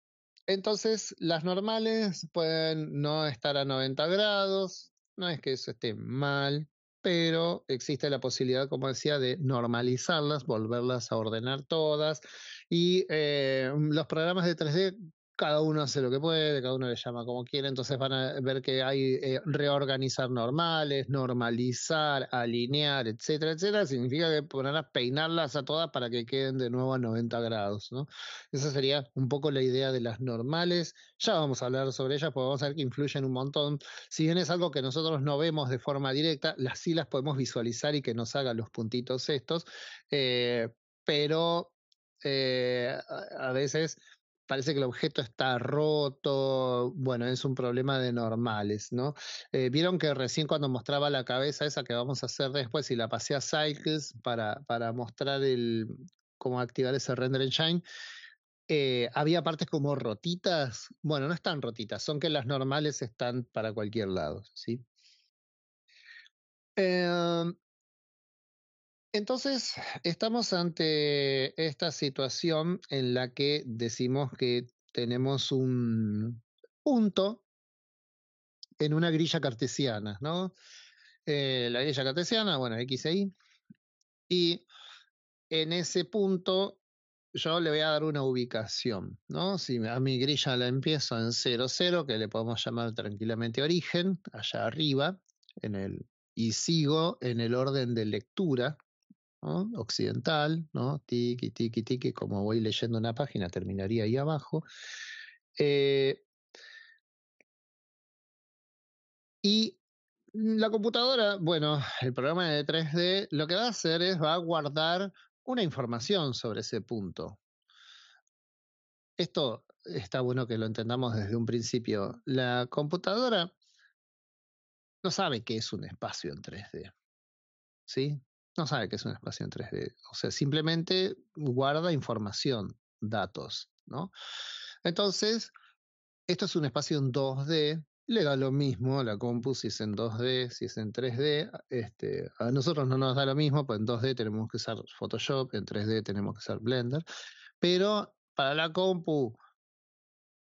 entonces las normales pueden no estar a 90 grados, no es que eso esté mal, pero existe la posibilidad, como decía, de normalizarlas, volverlas a ordenar todas. Y eh, los programas de 3D cada uno hace lo que puede, cada uno le llama como quiere, entonces van a ver que hay eh, reorganizar normales, normalizar, alinear, etcétera, etcétera, significa que a peinarlas a todas para que queden de nuevo a 90 grados, ¿no? Esa sería un poco la idea de las normales, ya vamos a hablar sobre ellas, porque vamos a ver que influyen un montón, si bien es algo que nosotros no vemos de forma directa, las sí las podemos visualizar y que nos hagan los puntitos estos, eh, pero eh, a veces parece que el objeto está roto, bueno, es un problema de normales, ¿no? Eh, vieron que recién cuando mostraba la cabeza esa que vamos a hacer después y la pasé a Cycles para, para mostrar el, cómo activar ese render engine, eh, había partes como rotitas, bueno, no están rotitas, son que las normales están para cualquier lado, ¿sí? Eh, entonces, estamos ante esta situación en la que decimos que tenemos un punto en una grilla cartesiana, ¿no? Eh, la grilla cartesiana, bueno, X e Y. Y en ese punto yo le voy a dar una ubicación, ¿no? Si a mi grilla la empiezo en 0, 0, que le podemos llamar tranquilamente origen, allá arriba, en el, y sigo en el orden de lectura, occidental, ¿no? tiki, tiki, tiki, como voy leyendo una página, terminaría ahí abajo. Eh, y la computadora, bueno, el programa de 3D lo que va a hacer es va a guardar una información sobre ese punto. Esto está bueno que lo entendamos desde un principio. La computadora no sabe qué es un espacio en 3D. ¿Sí? no sabe que es un espacio en 3D. O sea, simplemente guarda información, datos, ¿no? Entonces, esto es un espacio en 2D, le da lo mismo a la compu si es en 2D, si es en 3D. Este, a nosotros no nos da lo mismo, pues en 2D tenemos que usar Photoshop, en 3D tenemos que usar Blender, pero para la compu,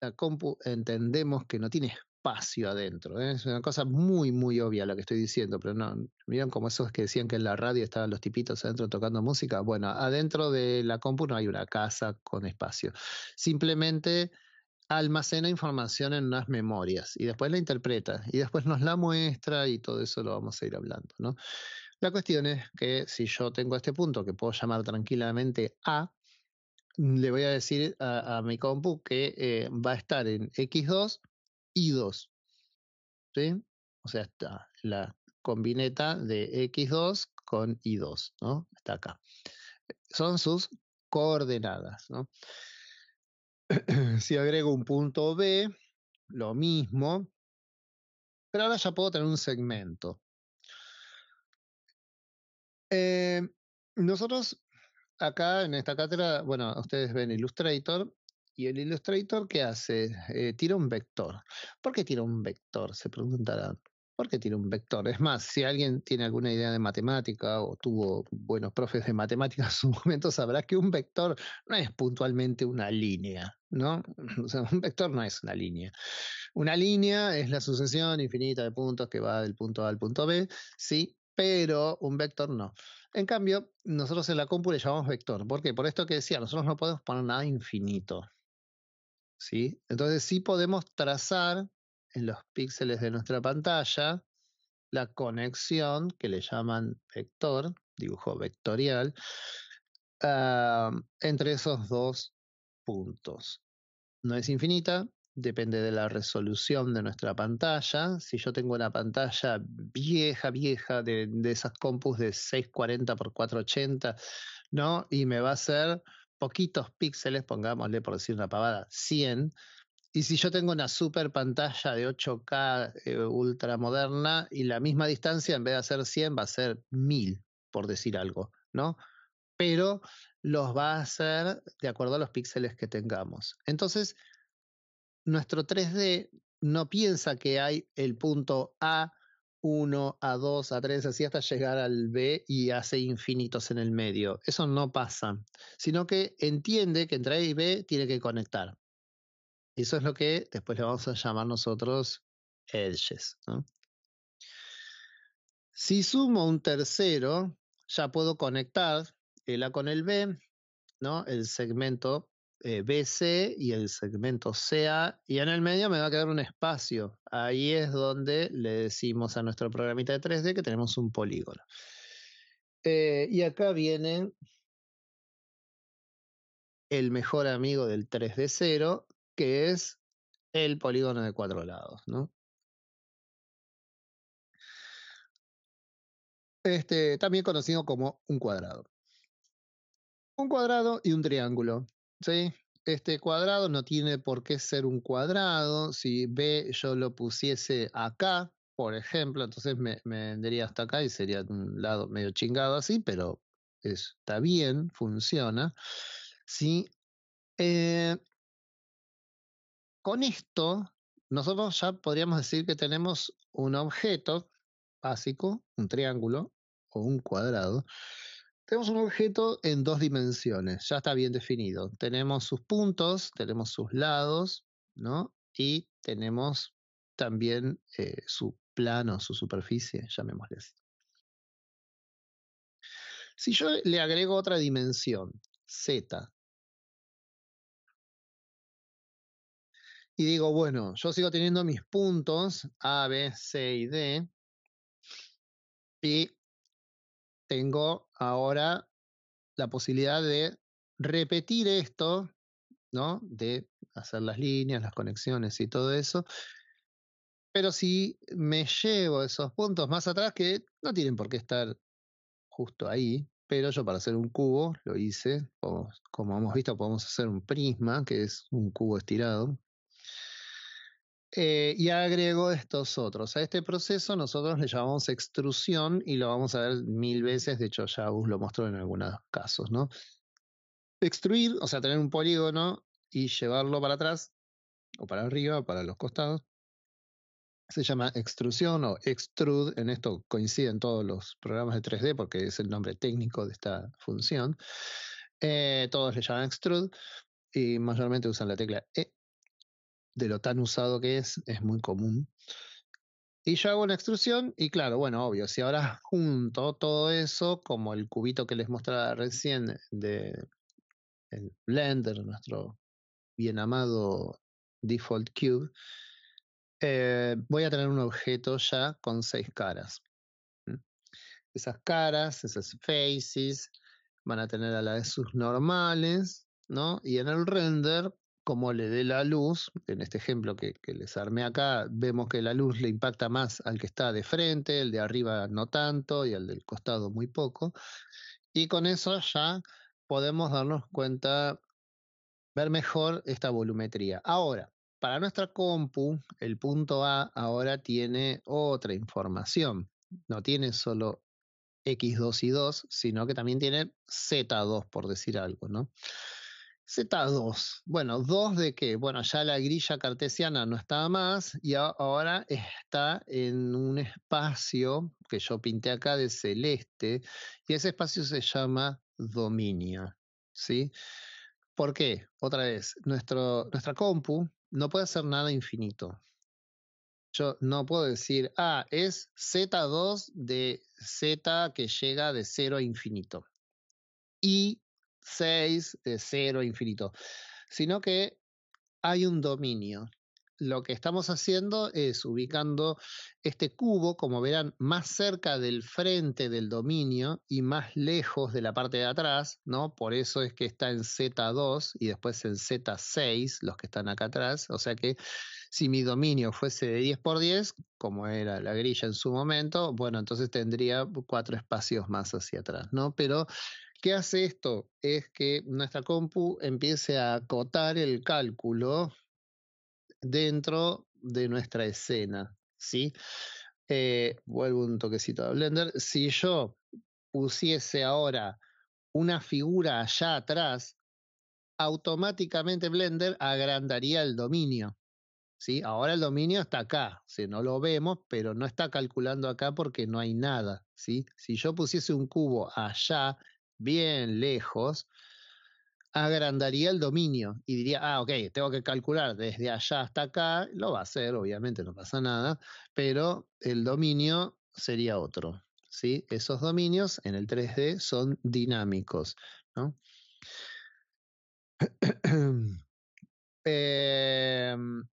la compu entendemos que no tiene espacio adentro. ¿eh? Es una cosa muy, muy obvia lo que estoy diciendo, pero no. miren como esos que decían que en la radio estaban los tipitos adentro tocando música? Bueno, adentro de la compu no hay una casa con espacio. Simplemente almacena información en unas memorias y después la interpreta y después nos la muestra y todo eso lo vamos a ir hablando, ¿no? La cuestión es que si yo tengo este punto que puedo llamar tranquilamente A, le voy a decir a, mi compu que eh, va a estar en X2 y2. O sea, está la combineta de x2 con y2, ¿no? Está acá. Son sus coordenadas, ¿no? si agrego un punto B, lo mismo, pero ahora ya puedo tener un segmento. Eh, nosotros acá en esta cátedra, bueno, ustedes ven Illustrator, ¿Y el Illustrator qué hace? Eh, tira un vector. ¿Por qué tira un vector? Se preguntarán. ¿Por qué tira un vector? Es más, si alguien tiene alguna idea de matemática o tuvo buenos profes de matemática en su momento, sabrá que un vector no es puntualmente una línea, ¿no? un vector no es una línea. Una línea es la sucesión infinita de puntos que va del punto A al punto B, sí, pero un vector no. En cambio, nosotros en la compu llamamos vector. ¿Por qué? Por esto que decía, nosotros no podemos poner nada infinito. ¿sí? Entonces sí podemos trazar en los píxeles de nuestra pantalla la conexión que le llaman vector, dibujo vectorial, ah, entre esos dos puntos. No es infinita, depende de la resolución de nuestra pantalla. Si yo tengo una pantalla vieja, vieja, de, esas compus de 640 x 480, ¿no? Y me va a ser poquitos píxeles, pongámosle por decir una pavada, 100, y si yo tengo una super pantalla de 8K eh, ultramoderna y la misma distancia, en vez de hacer 100, va a ser 1000, por decir algo, ¿no? Pero los va a hacer de acuerdo a los píxeles que tengamos. Entonces, nuestro 3D no piensa que hay el punto A 1, a 2, a 3, así hasta llegar al B y hace infinitos en el medio. Eso no pasa, sino que entiende que entre A y B tiene que conectar. eso es lo que después le vamos a llamar nosotros edges. Si sumo un tercero, ya puedo conectar el eh, A con el B, ¿no? el segmento eh, BC y el segmento CA, y en el medio me va a quedar un espacio. Ahí es donde le decimos a nuestro programita de 3D que tenemos un polígono. Eh, y acá viene el mejor amigo del 3D0, que es el polígono de cuatro lados, Este, también conocido como un cuadrado. Un cuadrado y un triángulo. Sí, este cuadrado no tiene por qué ser un cuadrado. Si B yo lo pusiese acá, por ejemplo, entonces me, me vendría hasta acá y sería un lado medio chingado así, pero está bien, funciona. ¿sí? Eh, con esto, nosotros ya podríamos decir que tenemos un objeto básico, un triángulo o un cuadrado, tenemos un objeto en dos dimensiones, ya está bien definido. Tenemos sus puntos, tenemos sus lados, ¿no? Y tenemos también eh, su plano, su superficie, llamémosle así. Si yo le agrego otra dimensión, Z, y digo, bueno, yo sigo teniendo mis puntos A, B, C y D, y tengo ahora la posibilidad de repetir esto, ¿no? De hacer las líneas, las conexiones y todo eso. Pero si me llevo esos puntos más atrás, que no tienen por qué estar justo ahí, pero yo para hacer un cubo lo hice, o como hemos visto podemos hacer un prisma, que es un cubo estirado, eh, y agrego estos otros. A este proceso nosotros le llamamos extrusión y lo vamos a ver mil veces, de hecho ya vos lo mostró en algunos casos, ¿no? Extruir, o sea, tener un polígono y llevarlo para atrás o para arriba, para los costados, se llama extrusión o extrude, en esto coinciden todos los programas de 3D porque es el nombre técnico de esta función, eh, todos le llaman extrude y mayormente usan la tecla E de lo tan usado que es, es muy común. Y yo hago una extrusión y claro, bueno, obvio, si ahora junto todo eso, como el cubito que les mostraba recién de el Blender, nuestro bien amado Default Cube, eh, voy a tener un objeto ya con seis caras. Esas caras, esas faces, van a tener a la vez sus normales, ¿no? Y en el render como le dé la luz, en este ejemplo que, les armé acá, vemos que la luz le impacta más al que está de frente, el de arriba no tanto y al del costado muy poco. Y con eso ya podemos darnos cuenta, ver mejor esta volumetría. Ahora, para nuestra compu, el punto A ahora tiene otra información. No tiene solo X2 y 2, sino que también tiene Z2, por decir algo, ¿no? Z2. Bueno, ¿2 de qué? Bueno, ya la grilla cartesiana no estaba más y ahora está en un espacio que yo pinté acá de celeste y ese espacio se llama dominio. ¿Sí? ¿Por qué? Otra vez, nuestro, nuestra compu no puede hacer nada infinito. Yo no puedo decir, ah, es Z2 de Z que llega de 0 a infinito. Y 6, de 0, infinito, sino que hay un dominio. Lo que estamos haciendo es ubicando este cubo, como verán, más cerca del frente del dominio y más lejos de la parte de atrás, ¿no? Por eso es que está en Z2 y después en Z6, los que están acá atrás. O sea que si mi dominio fuese de 10 por 10, como era la grilla en su momento, bueno, entonces tendría cuatro espacios más hacia atrás, ¿no? Pero ¿Qué hace esto? Es que nuestra compu empiece a acotar el cálculo dentro de nuestra escena, ¿sí? Eh, vuelvo un toquecito a Blender. Si yo pusiese ahora una figura allá atrás, automáticamente Blender agrandaría el dominio. ¿sí? Ahora el dominio está acá, si no lo vemos, pero no está calculando acá porque no hay nada. ¿sí? Si yo pusiese un cubo allá, bien lejos, agrandaría el dominio y diría, ah, ok, tengo que calcular desde allá hasta acá, lo va a hacer, obviamente, no pasa nada, pero el dominio sería otro. ¿sí? Esos dominios en el 3D son dinámicos. ¿no? Em,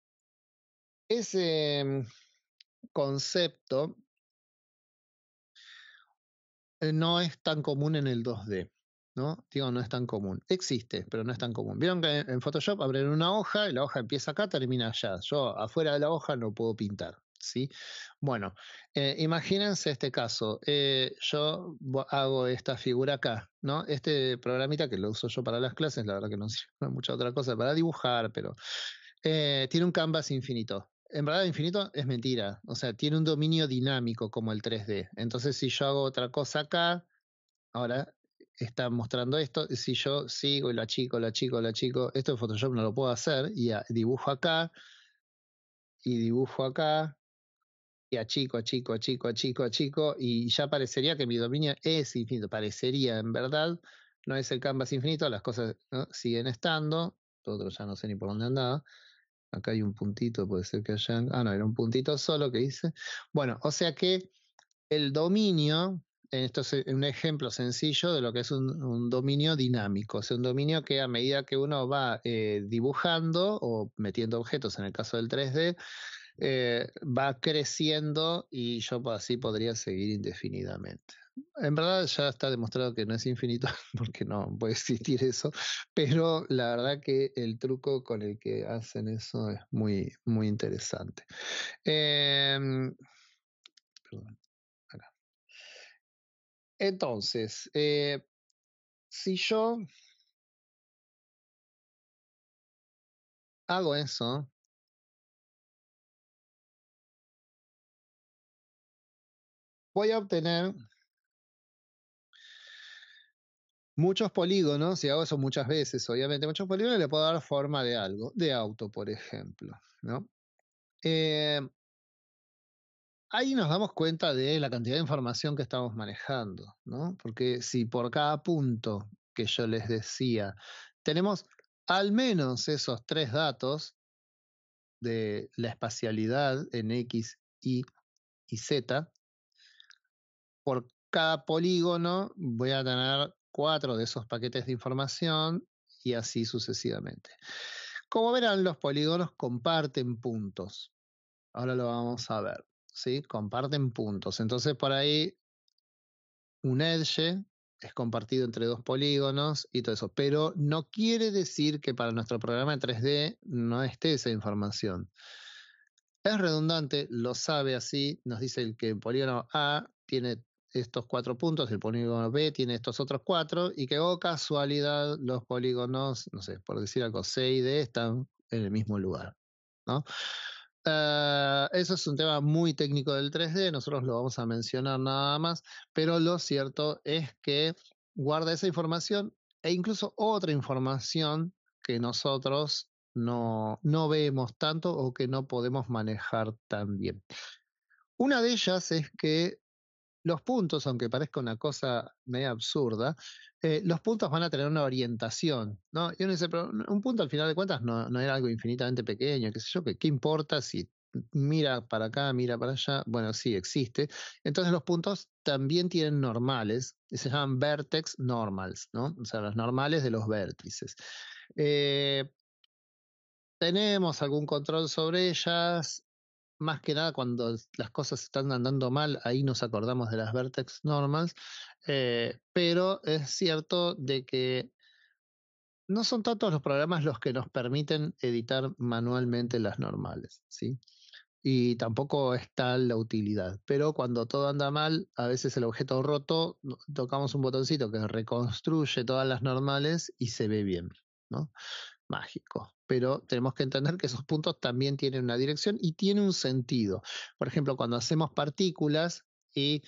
ese concepto eh, no es tan común en el 2D. ¿no? Digo, no es tan común. Existe, pero no es tan común. Vieron que en Photoshop abren una hoja y la hoja empieza acá, termina allá. Yo afuera de la hoja no puedo pintar. ¿sí? Bueno, eh, imagínense este caso. Eh, yo hago esta figura acá, ¿no? Este programita que lo uso yo para las clases, la verdad que no sirve mucha otra cosa para dibujar, pero tiene un canvas infinito. En verdad, infinito es mentira. O sea, tiene un dominio dinámico como el 3D. Entonces, si yo hago otra cosa acá, ahora está mostrando esto. Si yo sigo y lo achico, lo achico, lo achico, esto en Photoshop no lo puedo hacer. Y dibujo acá, y dibujo acá, y achico, achico, achico, achico, chico Y ya parecería que mi dominio es infinito. Parecería, en verdad, no es el canvas infinito. Las cosas ¿no? siguen estando. Todo ya no sé ni por dónde andaba. Acá hay un puntito, puede ser que haya. Ah, no, era un puntito solo que hice. Bueno, o sea que el dominio, esto es un ejemplo sencillo de lo que es un, dominio dinámico, o sea, un dominio que a medida que uno va eh, dibujando o metiendo objetos, en el caso del 3D, eh, va creciendo y yo así podría seguir indefinidamente en verdad ya está demostrado que no es infinito, porque no puede existir eso, pero la verdad que el truco con el que hacen eso es muy, muy interesante. Em, Entonces, eh, si yo hago eso, voy a obtener muchos polígonos, y hago eso muchas veces, obviamente, muchos polígonos le puedo dar forma de algo, de auto, por ejemplo, ¿no? Eh, ahí nos damos cuenta de la cantidad de información que estamos manejando, ¿no? Porque si por cada punto que yo les decía tenemos al menos esos tres datos de la espacialidad en X, Y y Z, por cada polígono voy a tener cuatro de esos paquetes de información y así sucesivamente. Como verán, los polígonos comparten puntos. Ahora lo vamos a ver. ¿sí? Comparten puntos. Entonces, por ahí, un edge es compartido entre dos polígonos y todo eso. Pero no quiere decir que para nuestro programa en 3D no esté esa información. Es redundante, lo sabe así, nos dice que el polígono A tiene estos cuatro puntos, el polígono B tiene estos otros cuatro, y que oh casualidad los polígonos, no sé, por decir algo, C y D están en el mismo lugar. Ah, eso es un tema muy técnico del 3D, nosotros lo vamos a mencionar nada más, pero lo cierto es que guarda esa información e incluso otra información que nosotros no, no vemos tanto o que no podemos manejar tan bien. Una de ellas es que los puntos, aunque parezca una cosa media absurda, eh, los puntos van a tener una orientación, ¿no? Y uno dice, pero un punto al final de cuentas no, era algo infinitamente pequeño, qué sé yo, que qué importa si mira para acá, mira para allá, bueno, sí, existe. Entonces los puntos también tienen normales, se llaman vertex normals, ¿no? O sea, los normales de los vértices. Eh, tenemos algún control sobre ellas, más que nada cuando las cosas están andando mal, ahí nos acordamos de las vertex normals, eh, pero es cierto de que no son tantos los programas los que nos permiten editar manualmente las normales, ¿sí? Y tampoco está la utilidad. Pero cuando todo anda mal, a veces el objeto roto, tocamos un botoncito que reconstruye todas las normales y se ve bien, ¿no? mágico, Pero tenemos que entender que esos puntos también tienen una dirección y tienen un sentido. Por ejemplo, cuando hacemos partículas y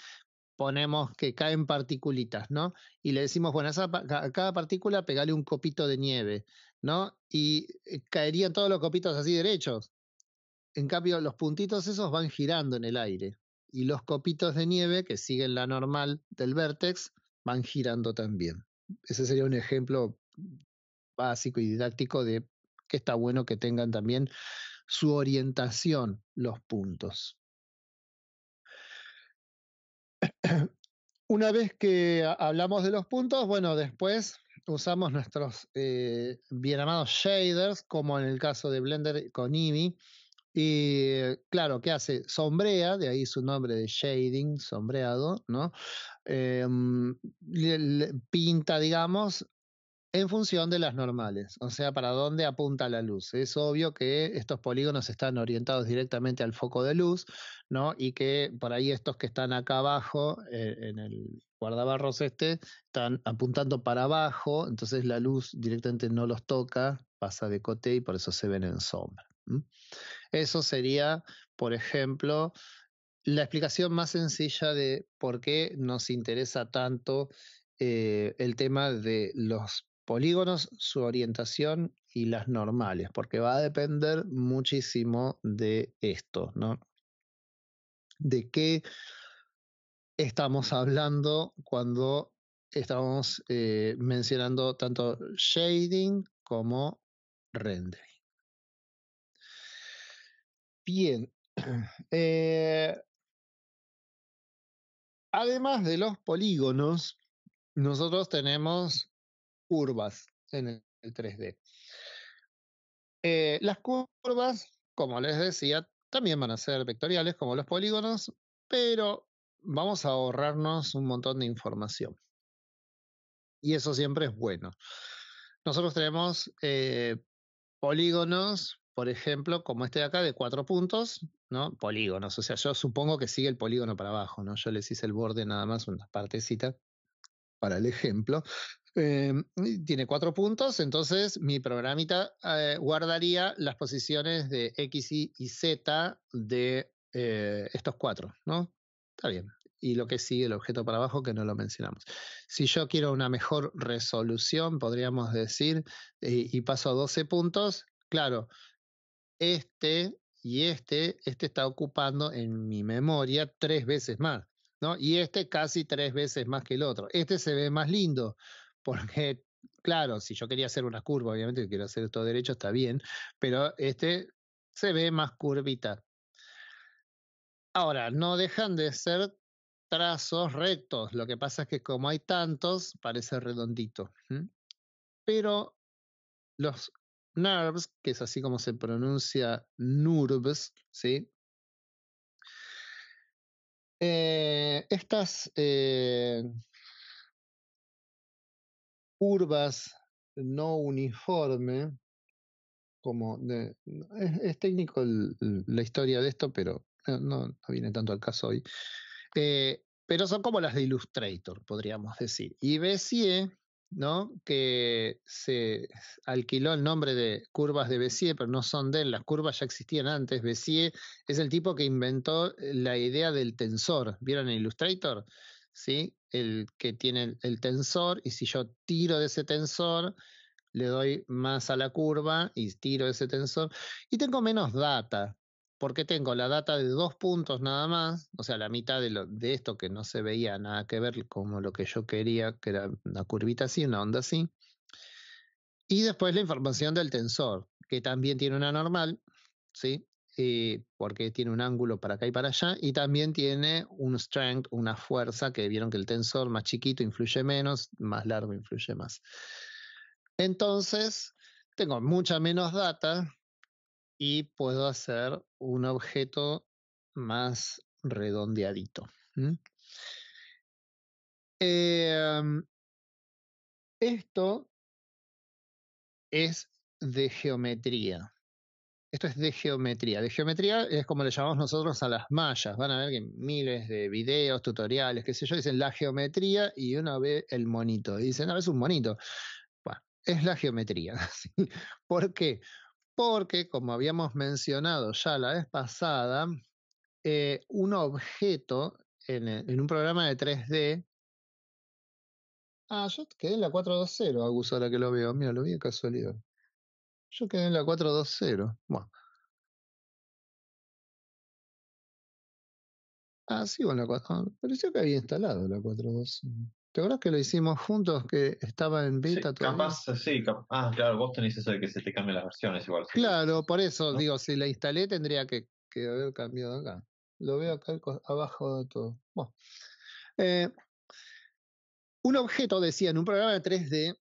ponemos que caen particulitas, ¿no? Y le decimos, bueno, a cada partícula pegale un copito de nieve, ¿no? Y eh, caerían todos los copitos así derechos. En cambio, los puntitos esos van girando en el aire. Y los copitos de nieve, que siguen la normal del vértex, van girando también. Ese sería un ejemplo básico y didáctico de que está bueno que tengan también su orientación los puntos. Una vez que hablamos de los puntos, bueno, después usamos nuestros eh, bien amados shaders, como en el caso de Blender con IMI. Y claro, ¿qué hace? Sombrea, de ahí su nombre de shading, sombreado, ¿no? Em, pinta, digamos, en función de las normales, o sea, para dónde apunta la luz. Es obvio que estos polígonos están orientados directamente al foco de luz, ¿no? Y que por ahí estos que están acá abajo, eh, en el guardabarros este, están apuntando para abajo, entonces la luz directamente no los toca, pasa de cote y por eso se ven en sombra. Eso sería, por ejemplo, la explicación más sencilla de por qué nos interesa tanto eh, el tema de los polígonos, su orientación y las normales, porque va a depender muchísimo de esto, ¿no? De qué estamos hablando cuando estamos eh, mencionando tanto shading como rendering. Bien. Eh, además de los polígonos, nosotros tenemos curvas en el, 3D. Eh, las curvas, como les decía, también van a ser vectoriales como los polígonos, pero vamos a ahorrarnos un montón de información. Y eso siempre es bueno. Nosotros tenemos eh, polígonos, por ejemplo, como este de acá, de cuatro puntos, ¿no? Polígonos. O sea, yo supongo que sigue el polígono para abajo, ¿no? Yo les hice el borde nada más, una partecita para el ejemplo. Eh, tiene cuatro puntos, entonces mi programita eh, guardaría las posiciones de X, Y y Z de eh, estos cuatro, ¿no? Está bien. Y lo que sigue, el objeto para abajo, que no lo mencionamos. Si yo quiero una mejor resolución, podríamos decir, y paso a 12 puntos, claro, este y este, este está ocupando en mi memoria tres veces más, ¿no? Y este casi tres veces más que el otro. Este se ve más lindo, porque claro, si yo quería hacer una curva, obviamente que quiero hacer todo derecho, está bien, pero este se ve más curvita. Ahora, no dejan de ser trazos rectos, lo que pasa es que como hay tantos, parece redondito. Pero los NURBS, que es así como se pronuncia NURBS, ¿sí? Eh, estas eh, curvas no uniforme, como de, es, técnico la historia de esto, pero no, viene tanto al caso hoy. Eh, pero son como las de Illustrator, podríamos decir. Y Bessier, ¿no? que se alquiló el nombre de curvas de Bessier, pero no son de él, las curvas ya existían antes. Bessier es el tipo que inventó eh, la idea del tensor. ¿Vieron en Illustrator? ¿sí? El que tiene el, tensor y si yo tiro de ese tensor, le doy más a la curva y tiro ese tensor y tengo menos data, porque tengo la data de dos puntos nada más, o sea, la mitad de, lo, de esto que no se veía nada que ver como lo que yo quería, que era una curvita así, una onda así. Y después la información del tensor, que también tiene una normal, ¿sí? Eh, porque tiene un ángulo para acá y para allá, y también tiene un strength, una fuerza, que vieron que el tensor más chiquito influye menos, más largo influye más. Entonces, tengo mucha menos data y puedo hacer un objeto más redondeadito. Em, esto es de geometría esto es de geometría. De geometría es como le llamamos nosotros a las mallas. Van a ver que miles de videos, tutoriales, qué sé yo, dicen la geometría y uno ve el monito. Y dicen, ah, es un monito. Bueno, es la geometría. ¿Por qué? Porque, como habíamos mencionado ya la vez pasada, eh, un objeto en, un programa de 3D. Ah, yo quedé en la 420, Agus, ahora que lo veo. Mira, lo vi de casualidad. Yo quedé en la 420. Bueno. Ah, sí, bueno, la 4. Ah, pareció que había instalado la 420. ¿Te acuerdas que lo hicimos juntos, que estaba en beta sí, Capaz, sí, Ah, claro, vos tenés eso de que se te cambian las versiones igual. Claro, por eso, digo, si la instalé tendría que, haber cambiado acá. Lo veo acá abajo de todo. Bueno. Eh, un objeto, decía, en un programa de 3D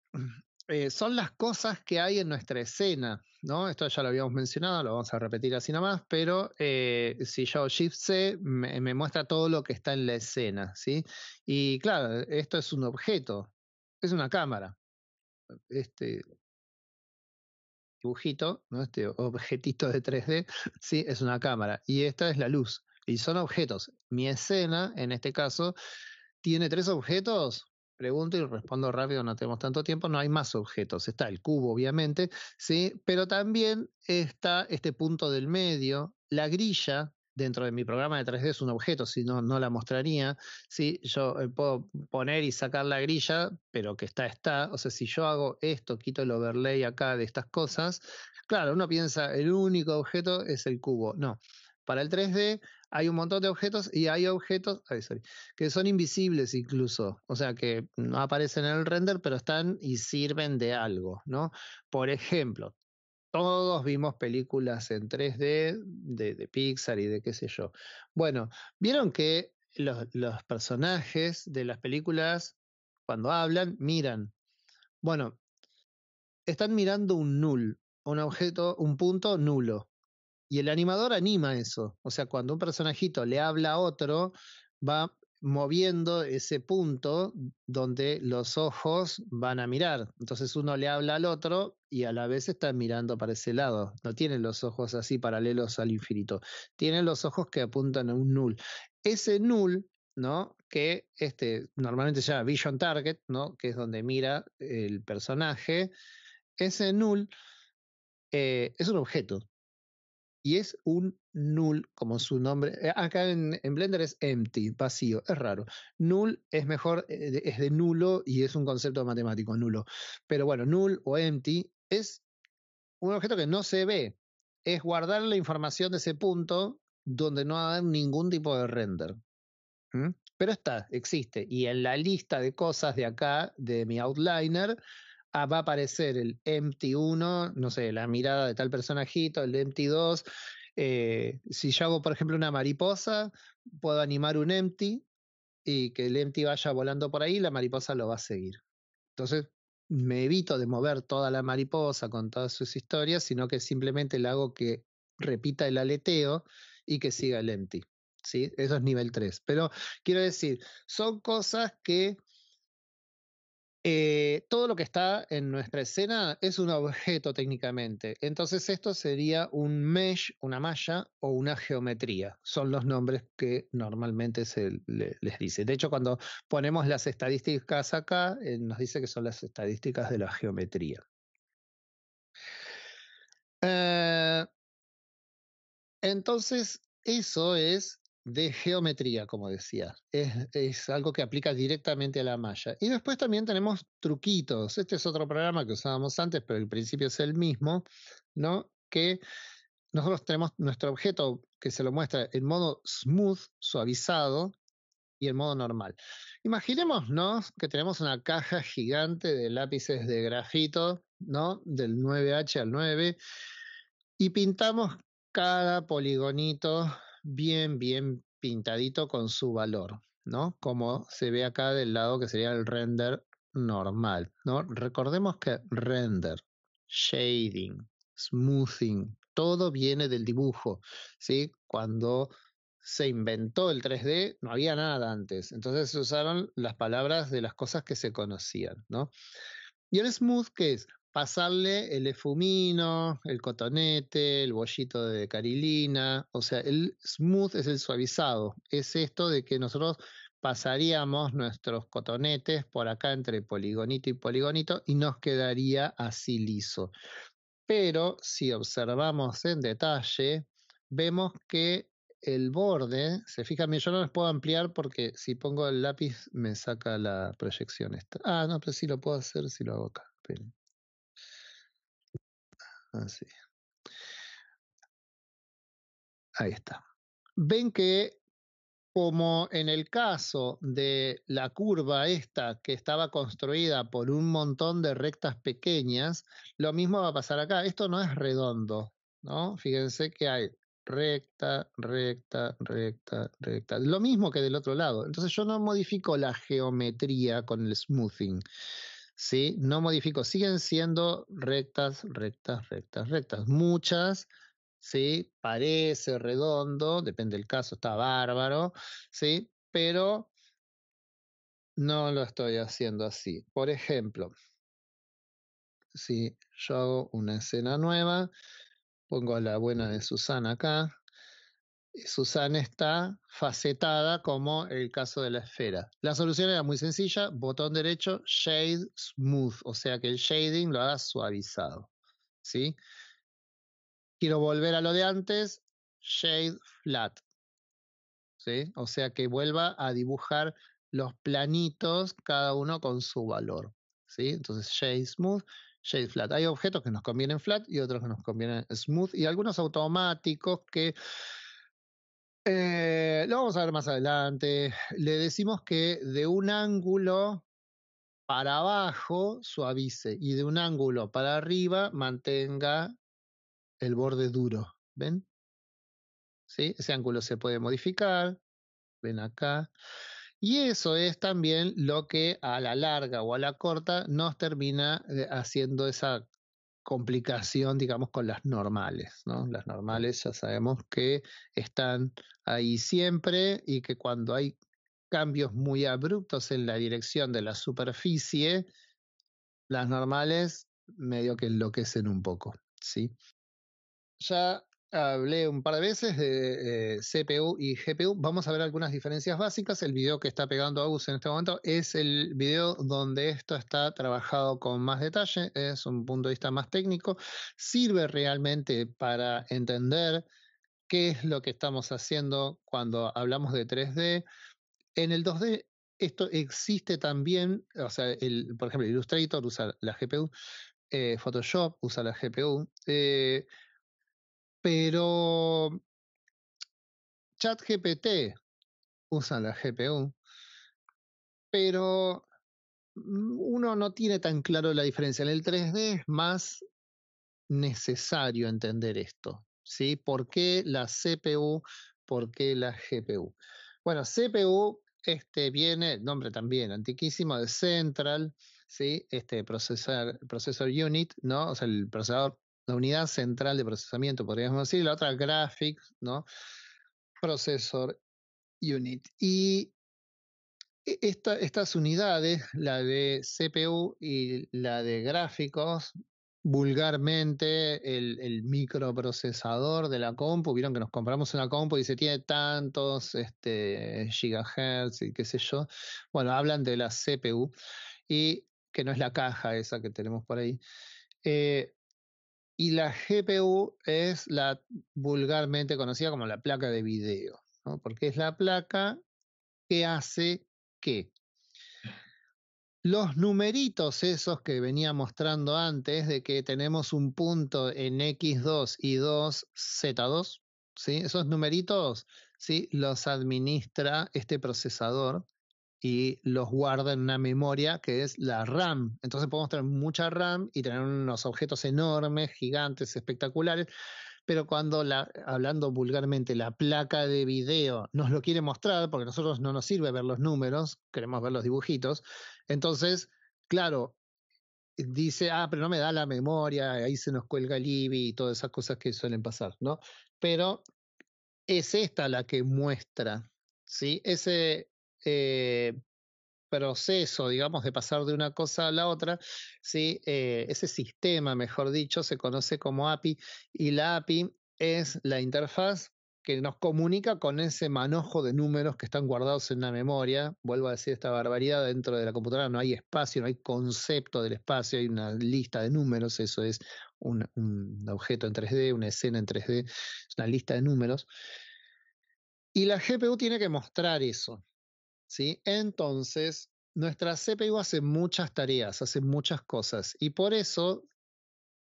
eh, son las cosas que hay en nuestra escena, ¿no? Esto ya lo habíamos mencionado, lo vamos a repetir así nomás, pero eh, si yo Shift C, me, me, muestra todo lo que está en la escena, ¿sí? Y claro, esto es un objeto, es una cámara. Este dibujito, ¿no? Este objetito de 3D, sí, es una cámara. Y esta es la luz. Y son objetos. Mi escena, en este caso, tiene tres objetos, pregunto y respondo rápido, no tenemos tanto tiempo, no hay más objetos. Está el cubo, obviamente, sí, pero también está este punto del medio, la grilla. Dentro de mi programa de 3D es un objeto, si no, no la mostraría. Sí, yo eh, puedo poner y sacar la grilla, pero que está, está. O sea, si yo hago esto, quito el overlay acá de estas cosas, claro, uno piensa, el único objeto es el cubo. No, para el 3D hay un montón de objetos y hay objetos que son invisibles incluso, o sea, que no aparecen en el render, pero están y sirven de algo, ¿no? Por ejemplo, todos vimos películas en 3D de, Pixar y de qué sé yo. Bueno, vieron que los, personajes de las películas, cuando hablan, miran. Bueno, están mirando un null, un objeto, un punto nulo. Y el animador anima eso. O sea, cuando un personajito le habla a otro, va moviendo ese punto donde los ojos van a mirar. Entonces uno le habla al otro y a la vez está mirando para ese lado. No tienen los ojos así paralelos al infinito. Tienen los ojos que apuntan a un null. Ese null, ¿no? Que este, normalmente se llama Vision Target, ¿no? Que es donde mira el personaje. Ese null eh, es un objeto y es un null, como su nombre. Eh, acá en, Blender es empty, vacío, es raro. Null es mejor, eh, es de nulo y es un concepto matemático, nulo. Pero bueno, null o empty es un objeto que no se ve. Es guardar la información de ese punto donde no hay ningún tipo de render. Pero está, existe. Y en la lista de cosas de acá, de mi outliner, Ah, va a aparecer el empty 1, no sé, la mirada de tal personajito, el empty 2. Eh, si yo hago, por ejemplo, una mariposa, puedo animar un empty y que el empty vaya volando por ahí, la mariposa lo va a seguir. Entonces, me evito de mover toda la mariposa con todas sus historias, sino que simplemente le hago que repita el aleteo y que siga el empty. ¿sí? Eso es nivel 3. Pero quiero decir, son cosas que eh, todo lo que está en nuestra escena es un objeto técnicamente. Entonces esto sería un mesh, una malla o una geometría. Son los nombres que normalmente se les dice. De hecho, cuando ponemos las estadísticas acá, eh, nos dice que son las estadísticas de la geometría. Eh, entonces, eso es de geometría, como decía. Es, algo que aplica directamente a la malla. Y después también tenemos truquitos. Este es otro programa que usábamos antes, pero el principio es el mismo, ¿no? Que nosotros tenemos nuestro objeto que se lo muestra en modo smooth, suavizado, y en modo normal. Imaginémonos que tenemos una caja gigante de lápices de grafito, ¿no? Del 9H al 9, y pintamos cada poligonito bien, bien pintadito con su valor, ¿no? Como se ve acá del lado que sería el render normal, ¿no? Recordemos que render, shading, smoothing, todo viene del dibujo, ¿sí? Cuando se inventó el 3D, no había nada antes. Entonces se usaron las palabras de las cosas que se conocían, ¿no? ¿Y el smooth qué es? pasarle el efumino, el cotonete, el bollito de carilina, o sea, el smooth es el suavizado, es esto de que nosotros pasaríamos nuestros cotonetes por acá entre poligonito y poligonito y nos quedaría así liso. Pero si observamos en detalle, vemos que el borde, se fijan yo no les puedo ampliar porque si pongo el lápiz me saca la proyección esta. Ah, no, pero sí lo puedo hacer si lo hago acá. Ah, Ahí está. Ven que como en el caso de la curva esta que estaba construida por un montón de rectas pequeñas, lo mismo va a pasar acá. Esto no es redondo, ¿no? Fíjense que hay recta, recta, recta, recta. Lo mismo que del otro lado. Entonces yo no modifico la geometría con el smoothing. ¿sí? No modifico, siguen siendo rectas, rectas, rectas, rectas. Muchas, ¿sí? Parece redondo, depende del caso, está bárbaro, ¿sí? Pero no lo estoy haciendo así. Por ejemplo, si yo hago una escena nueva, pongo a la buena de Susana acá, Susana está facetada como el caso de la esfera. La solución era muy sencilla, botón derecho, shade smooth, o sea que el shading lo haga suavizado. ¿sí? Quiero volver a lo de antes, shade flat, ¿sí? o sea que vuelva a dibujar los planitos, cada uno con su valor. ¿sí? Entonces, shade smooth, shade flat. Hay objetos que nos convienen flat y otros que nos convienen smooth y algunos automáticos que eh, lo vamos a ver más adelante. Le decimos que de un ángulo para abajo suavice y de un ángulo para arriba mantenga el borde duro. ¿Ven? ¿Sí? Ese ángulo se puede modificar. Ven acá. Y eso es también lo que a la larga o a la corta nos termina eh, haciendo esa complicación, digamos, con las normales. ¿no? Las normales ya sabemos que están ahí siempre y que cuando hay cambios muy abruptos en la dirección de la superficie, las normales medio que enloquecen un poco. ¿sí? Ya hablé un par de veces de eh, CPU y GPU. Vamos a ver algunas diferencias básicas. El video que está pegando Agus en este momento es el video donde esto está trabajado con más detalle, es un punto de vista más técnico. Sirve realmente para entender qué es lo que estamos haciendo cuando hablamos de 3D. En el 2D esto existe también, o sea, por ejemplo, Illustrator usa la GPU, eh, Photoshop usa la GPU. Eh, pero ChatGPT usa la GPU, pero mm, uno no tiene tan claro la diferencia. En el 3D es más necesario entender esto, ¿sí? ¿Por qué la CPU? ¿Por qué la GPU? Bueno, CPU este viene, nombre también antiquísimo, de Central, ¿sí? Este processor unit, ¿no? O sea, el procesador la unidad central de procesamiento, podríamos decir, la otra graphics, ¿no? Processor Unit. Y e, esta, estas unidades, la de CPU y la de gráficos, vulgarmente el, microprocesador de la compu, vieron que nos compramos una compu y se tiene tantos este, gigahertz y qué sé yo. Bueno, hablan de la CPU y que no es la caja esa que tenemos por ahí. Eh, y la GPU es la vulgarmente conocida como la placa de video, porque es la placa que hace que los numeritos esos que venía mostrando antes de que tenemos un punto en X2 y 2 Z2, ¿sí? esos numeritos ¿sí? los administra este procesador y los guarda en una memoria que es la RAM. Entonces podemos tener mucha RAM y tener unos objetos enormes, gigantes, espectaculares, pero cuando, hablando vulgarmente, la placa de video nos lo quiere mostrar, porque a nosotros no nos sirve ver los números, queremos ver los dibujitos, entonces, claro, dice, ah, pero no me da la memoria, ahí se nos cuelga el y todas esas cosas que suelen pasar, ¿no? Pero es esta la que muestra, ¿sí? Ese, eh, proceso, digamos, de pasar de una cosa a la otra, ¿sí? Eh, ese sistema, mejor dicho, se conoce como API y la API es la interfaz que nos comunica con ese manojo de números que están guardados en la memoria. Vuelvo a decir esta barbaridad, dentro de la computadora no hay espacio, no hay concepto del espacio, hay una lista de números, eso es un, un objeto en 3D, una escena en 3D, es una lista de números. Y la GPU tiene que mostrar eso, ¿sí? Entonces, nuestra CPU hace muchas tareas, hace muchas cosas y por eso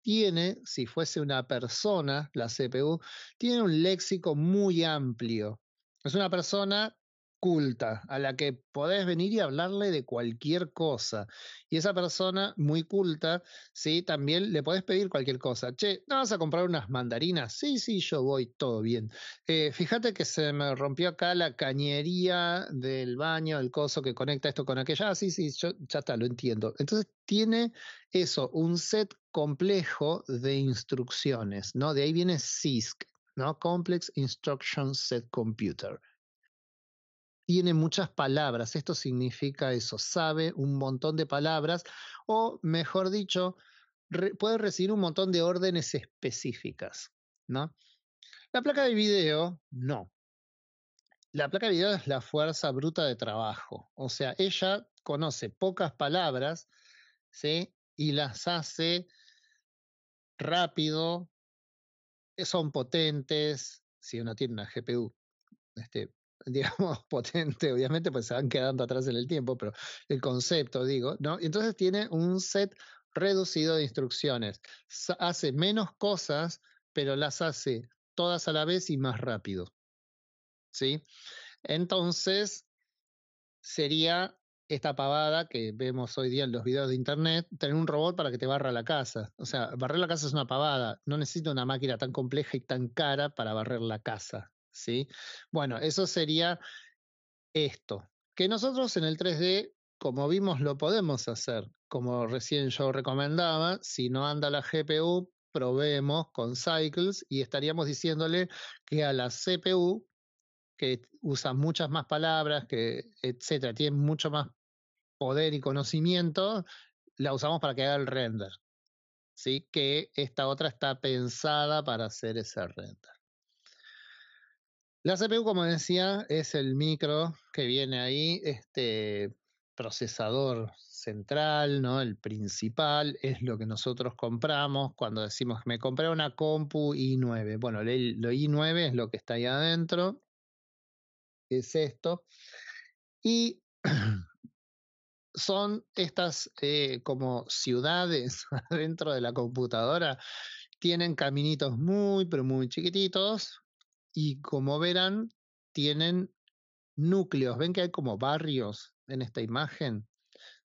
tiene, si fuese una persona, la CPU, tiene un léxico muy amplio. Es una persona culta, a la que podés venir y hablarle de cualquier cosa. Y esa persona muy culta, sí, también le podés pedir cualquier cosa. Che, ¿no vas a comprar unas mandarinas? Sí, sí, yo voy, todo bien. Eh, fíjate que se me rompió acá la cañería del baño, el coso que conecta esto con aquello ah, sí, sí, yo ya está, lo entiendo. Entonces tiene eso, un set complejo de instrucciones, ¿no? De ahí viene CISC, ¿no? Complex Instruction Set Computer tiene muchas palabras. Esto significa eso, sabe un montón de palabras o, mejor dicho, puede recibir un montón de órdenes específicas, ¿no? La placa de video, no. La placa de video es la fuerza bruta de trabajo. O sea, ella conoce pocas palabras, ¿sí? Y las hace rápido, eh, son potentes, si uno tiene una GPU este, digamos, potente, obviamente, pues se van quedando atrás en el tiempo, pero el concepto, digo, ¿no? entonces tiene un set reducido de instrucciones. hace menos cosas, pero las hace todas a la vez y más rápido. ¿Sí? Entonces, sería esta pavada que vemos hoy día en los videos de internet, tener un robot para que te barra la casa. O sea, barrer la casa es una pavada. No necesito una máquina tan compleja y tan cara para barrer la casa. ¿sí? Bueno, eso sería esto, que nosotros en el 3D, como vimos, lo podemos hacer, como recién yo recomendaba, si no anda la GPU, probemos con Cycles y estaríamos diciéndole que a la CPU, que usa muchas más palabras, que etcétera, tiene mucho más poder y conocimiento, la usamos para que haga el render. ¿sí? Que esta otra está pensada para hacer ese render. La CPU, como decía, es el micro que viene ahí, este procesador central, ¿no? El principal es lo que nosotros compramos cuando decimos que me compré una compu i9. Bueno, lo i9 es lo que está ahí adentro, es esto. Y son estas eh, como ciudades adentro de la computadora, tienen caminitos muy, pero muy chiquititos y como verán, tienen núcleos. Ven que hay como barrios en esta imagen.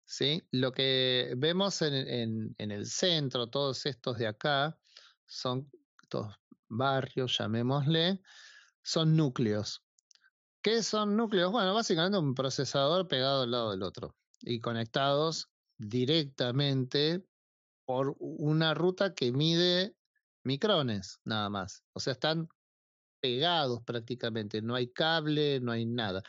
¿Sí? Lo que vemos en, en el centro, todos estos de acá, son estos barrios, llamémosle, son núcleos. ¿Qué son núcleos? Bueno, básicamente un procesador pegado al lado del otro y conectados directamente por una ruta que mide micrones nada más. O sea, están pegados prácticamente, no hay cable, no hay nada.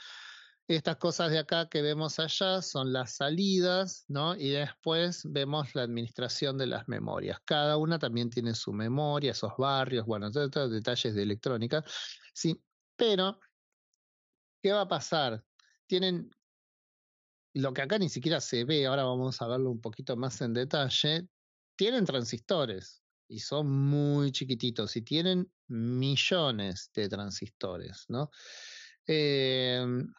Estas cosas de acá que vemos allá son las salidas, ¿no? Y después vemos la administración de las memorias. Cada una también tiene su memoria, esos barrios, bueno, todos los detalles de electrónica. Sí, pero, ¿qué va a pasar? Tienen lo que acá ni siquiera se ve, ahora vamos a verlo un poquito más en detalle, tienen transistores y son muy chiquititos y tienen millones de transistores, ¿no? Em,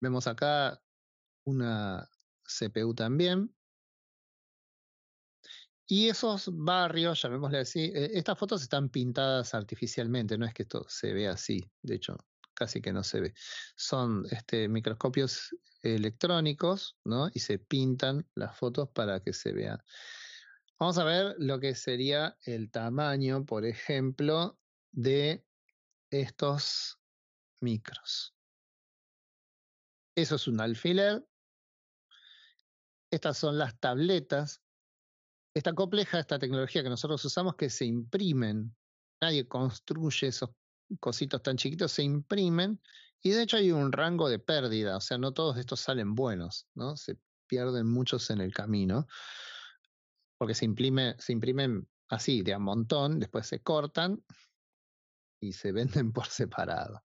vemos acá una CPU también. Y esos barrios, llamémosle así, eh, estas fotos están pintadas artificialmente, no es que esto se vea así, de hecho, casi que no se ve. Son este, microscopios electrónicos, ¿no? Y se pintan las fotos para que se vean Vamos a ver lo que sería el tamaño, por ejemplo, de estos micros. Eso es un alfiler. Estas son las tabletas. Esta compleja, esta tecnología que nosotros usamos, que se imprimen. Nadie construye esos cositos tan chiquitos, se imprimen. Y de hecho hay un rango de pérdida, o sea, no todos estos salen buenos, ¿no? Se pierden muchos en el camino porque se, se imprimen así, de a montón, después se cortan y se venden por separado.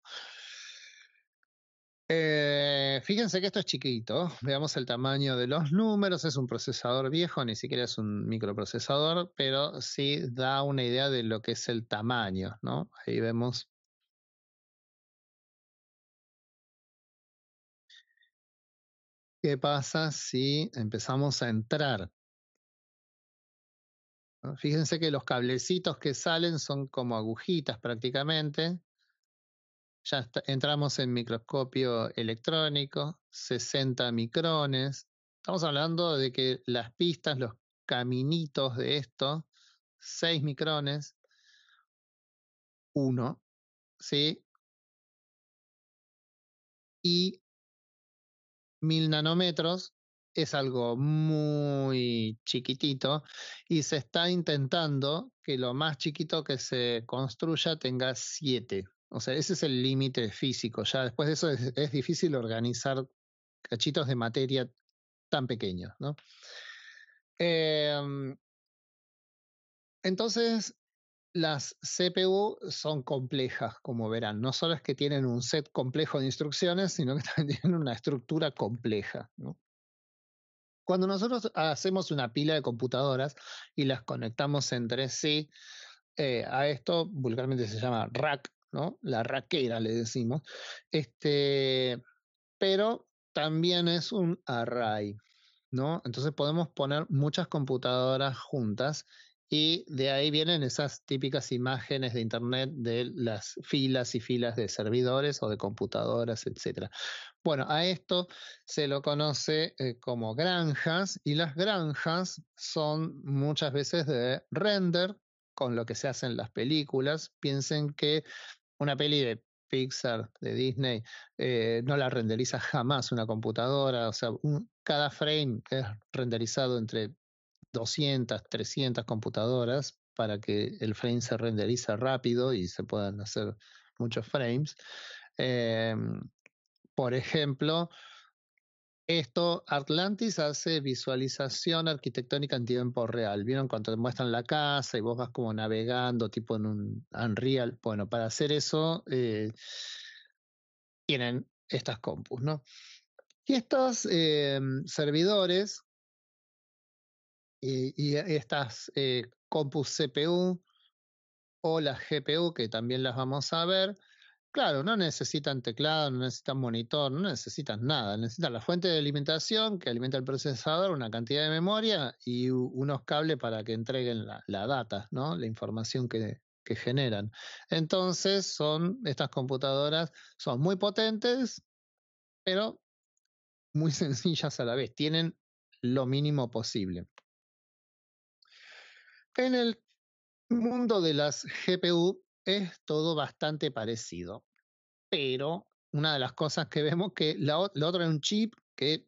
Eh, fíjense que esto es chiquito, veamos el tamaño de los números, es un procesador viejo, ni siquiera es un microprocesador, pero sí da una idea de lo que es el tamaño, Ahí vemos ¿Qué pasa si empezamos a entrar Fíjense que los cablecitos que salen son como agujitas prácticamente. Ya entramos en microscopio electrónico, 60 micrones. Estamos hablando de que las pistas, los caminitos de esto, 6 micrones, 1, ¿sí? Y 1000 nanómetros, es algo muy chiquitito y se está intentando que lo más chiquito que se construya tenga siete. O sea, ese es el límite físico. Ya después de eso es, difícil organizar cachitos de materia tan pequeños, ¿no? Em, entonces, las CPU son complejas, como verán. No solo es que tienen un set complejo de instrucciones, sino que también tienen una estructura compleja. ¿no? Cuando nosotros hacemos una pila de computadoras y las conectamos entre sí, eh, a esto vulgarmente se llama rack, ¿no? La raquera le decimos. Este, pero también es un array, ¿no? Entonces podemos poner muchas computadoras juntas y de ahí vienen esas típicas imágenes de Internet de las filas y filas de servidores o de computadoras, etc. Bueno, a esto se lo conoce eh, como granjas y las granjas son muchas veces de render con lo que se hacen las películas. Piensen que una peli de Pixar, de Disney, eh, no la renderiza jamás una computadora, o sea, cada frame es renderizado entre 200, 300 computadoras para que el frame se renderice rápido y se puedan hacer muchos frames. Em, por ejemplo, esto, Atlantis hace visualización arquitectónica en tiempo real. ¿Vieron cuando te muestran la casa y vos vas como navegando, tipo en un Unreal? Bueno, para hacer eso eh, tienen estas compus, ¿no? Y estos em, servidores y, estas eh, CPU o las GPU, que también las vamos a ver, claro, no necesitan teclado, no necesitan monitor, no necesitan nada. Necesitan la fuente de alimentación que alimenta el procesador, una cantidad de memoria y unos cables para que entreguen la, la data, ¿no? la información que, que generan. Entonces, son, estas computadoras son muy potentes, pero muy sencillas a la vez. Tienen lo mínimo posible. En el mundo de las GPU es todo bastante parecido, pero una de las cosas que vemos que la, la otra es un chip que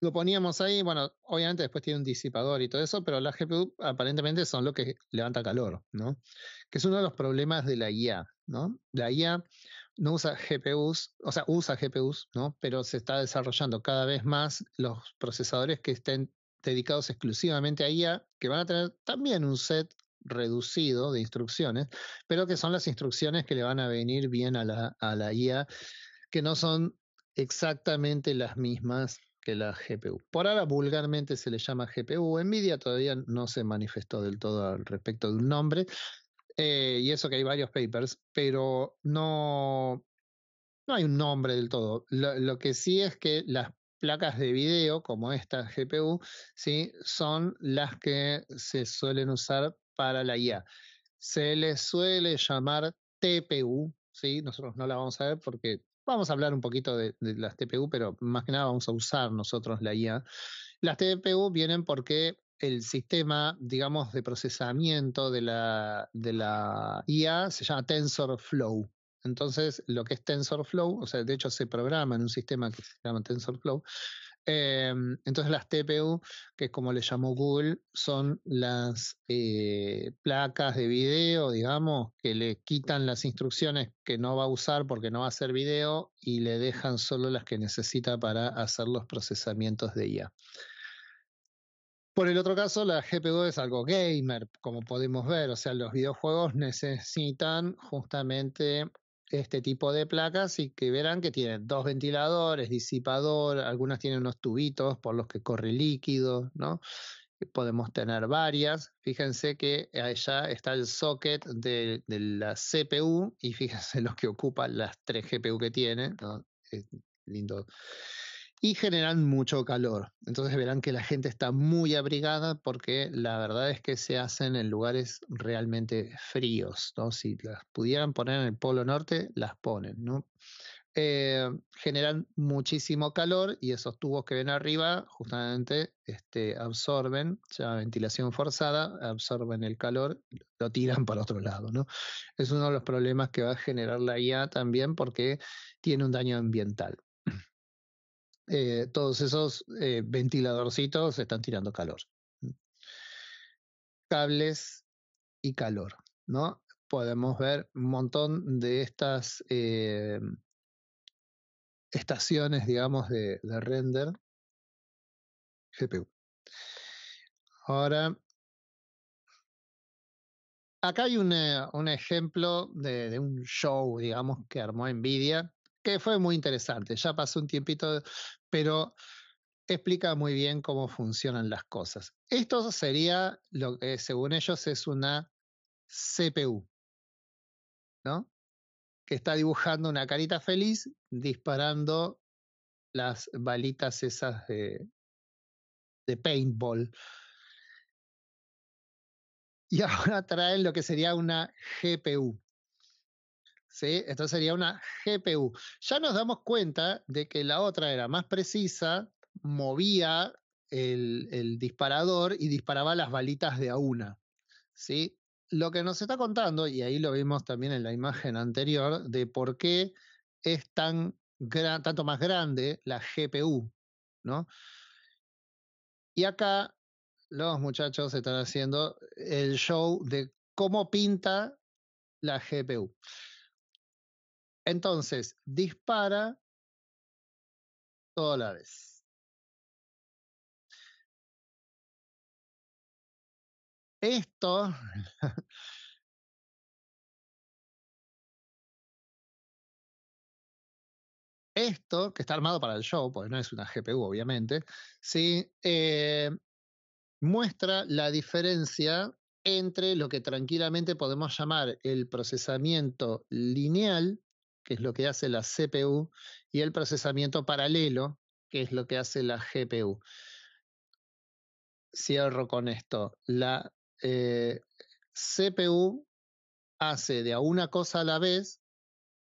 lo poníamos ahí, bueno, obviamente después tiene un disipador y todo eso, pero las GPU aparentemente son lo que levanta calor, ¿no? Que es uno de los problemas de la IA, ¿no? La IA no usa GPUs, o sea, usa GPUs, ¿no? Pero se está desarrollando cada vez más los procesadores que estén dedicados exclusivamente a IA, que van a tener también un set reducido de instrucciones, pero que son las instrucciones que le van a venir bien a la, a IA, que no son exactamente las mismas que la GPU. Por ahora vulgarmente se le llama GPU. Nvidia todavía no se manifestó del todo al respecto de un nombre, eh, y eso que hay varios papers, pero no, no hay un nombre del todo. Lo, lo que sí es que las placas de video como esta GPU, ¿sí? son las que se suelen usar para la IA. Se les suele llamar TPU, ¿sí? nosotros no la vamos a ver porque vamos a hablar un poquito de, las TPU, pero más que nada vamos a usar nosotros la IA. Las TPU vienen porque el sistema, digamos, de procesamiento de la, de la IA se llama TensorFlow. Entonces, lo que es TensorFlow, o sea, de hecho se programa en un sistema que se llama TensorFlow. Eh, entonces, las TPU, que es como le llamó Google, son las eh, placas de video, digamos, que le quitan las instrucciones que no va a usar porque no va a hacer video y le dejan solo las que necesita para hacer los procesamientos de IA. Por el otro caso, la GPU es algo gamer, como podemos ver, o sea, los videojuegos necesitan justamente este tipo de placas y que verán que tienen dos ventiladores, disipador, algunas tienen unos tubitos por los que corre líquido, ¿no? Eh, podemos tener varias. Fíjense que allá está el socket de, de la CPU y fíjense lo que ocupa las tres GPU que tiene. ¿no? Es lindo y generan mucho calor. Entonces verán que la gente está muy abrigada porque la verdad es que se hacen en lugares realmente fríos, ¿no? Si las pudieran poner en el Polo Norte, las ponen, eh, generan muchísimo calor y esos tubos que ven arriba justamente este, absorben, se llama ventilación forzada, absorben el calor, lo tiran para otro lado. ¿no? Es uno de los problemas que va a generar la IA también porque tiene un daño ambiental. Eh, todos esos eh, ventiladorcitos están tirando calor. Mm. Cables y calor, ¿no? Podemos ver un montón de estas eh, estaciones, digamos, de, render GPU. Ahora, acá hay un ejemplo de, de, un show, digamos, que armó Nvidia, que fue muy interesante. Ya pasó un tiempito pero explica muy bien cómo funcionan las cosas. Esto sería lo que, según ellos, es una CPU, ¿no? Que está dibujando una carita feliz disparando las balitas esas de, de paintball. Y ahora traen lo que sería una GPU, esto Entonces sería una GPU. Ya nos damos cuenta de que la otra era más precisa, movía el, disparador y disparaba las balitas de a una, ¿sí? Lo que nos está contando, y ahí lo vimos también en la imagen anterior, de por qué es tan tanto más grande la GPU, Y acá los muchachos están haciendo el show de cómo pinta la GPU. Entonces, dispara todo la vez. Esto Esto, que está armado para el show, porque no es una GPU, obviamente, ¿sí? Eh, muestra la diferencia entre lo que tranquilamente podemos llamar el procesamiento lineal que es lo que hace la CPU, y el procesamiento paralelo, que es lo que hace la GPU. Cierro con esto. La eh, CPU hace de una cosa a la vez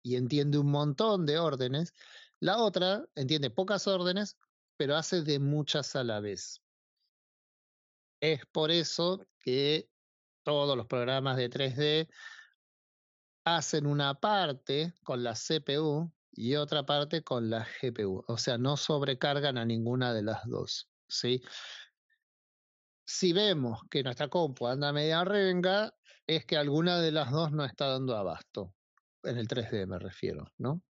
y entiende un montón de órdenes. La otra entiende pocas órdenes, pero hace de muchas a la vez. Es por eso que todos los programas de 3D hacen una parte con la CPU y otra parte con la GPU. O sea, no sobrecargan a ninguna de las dos. ¿sí? Si vemos que nuestra compu anda media renga, es que alguna de las dos no está dando abasto. En el 3D me refiero, ¿no?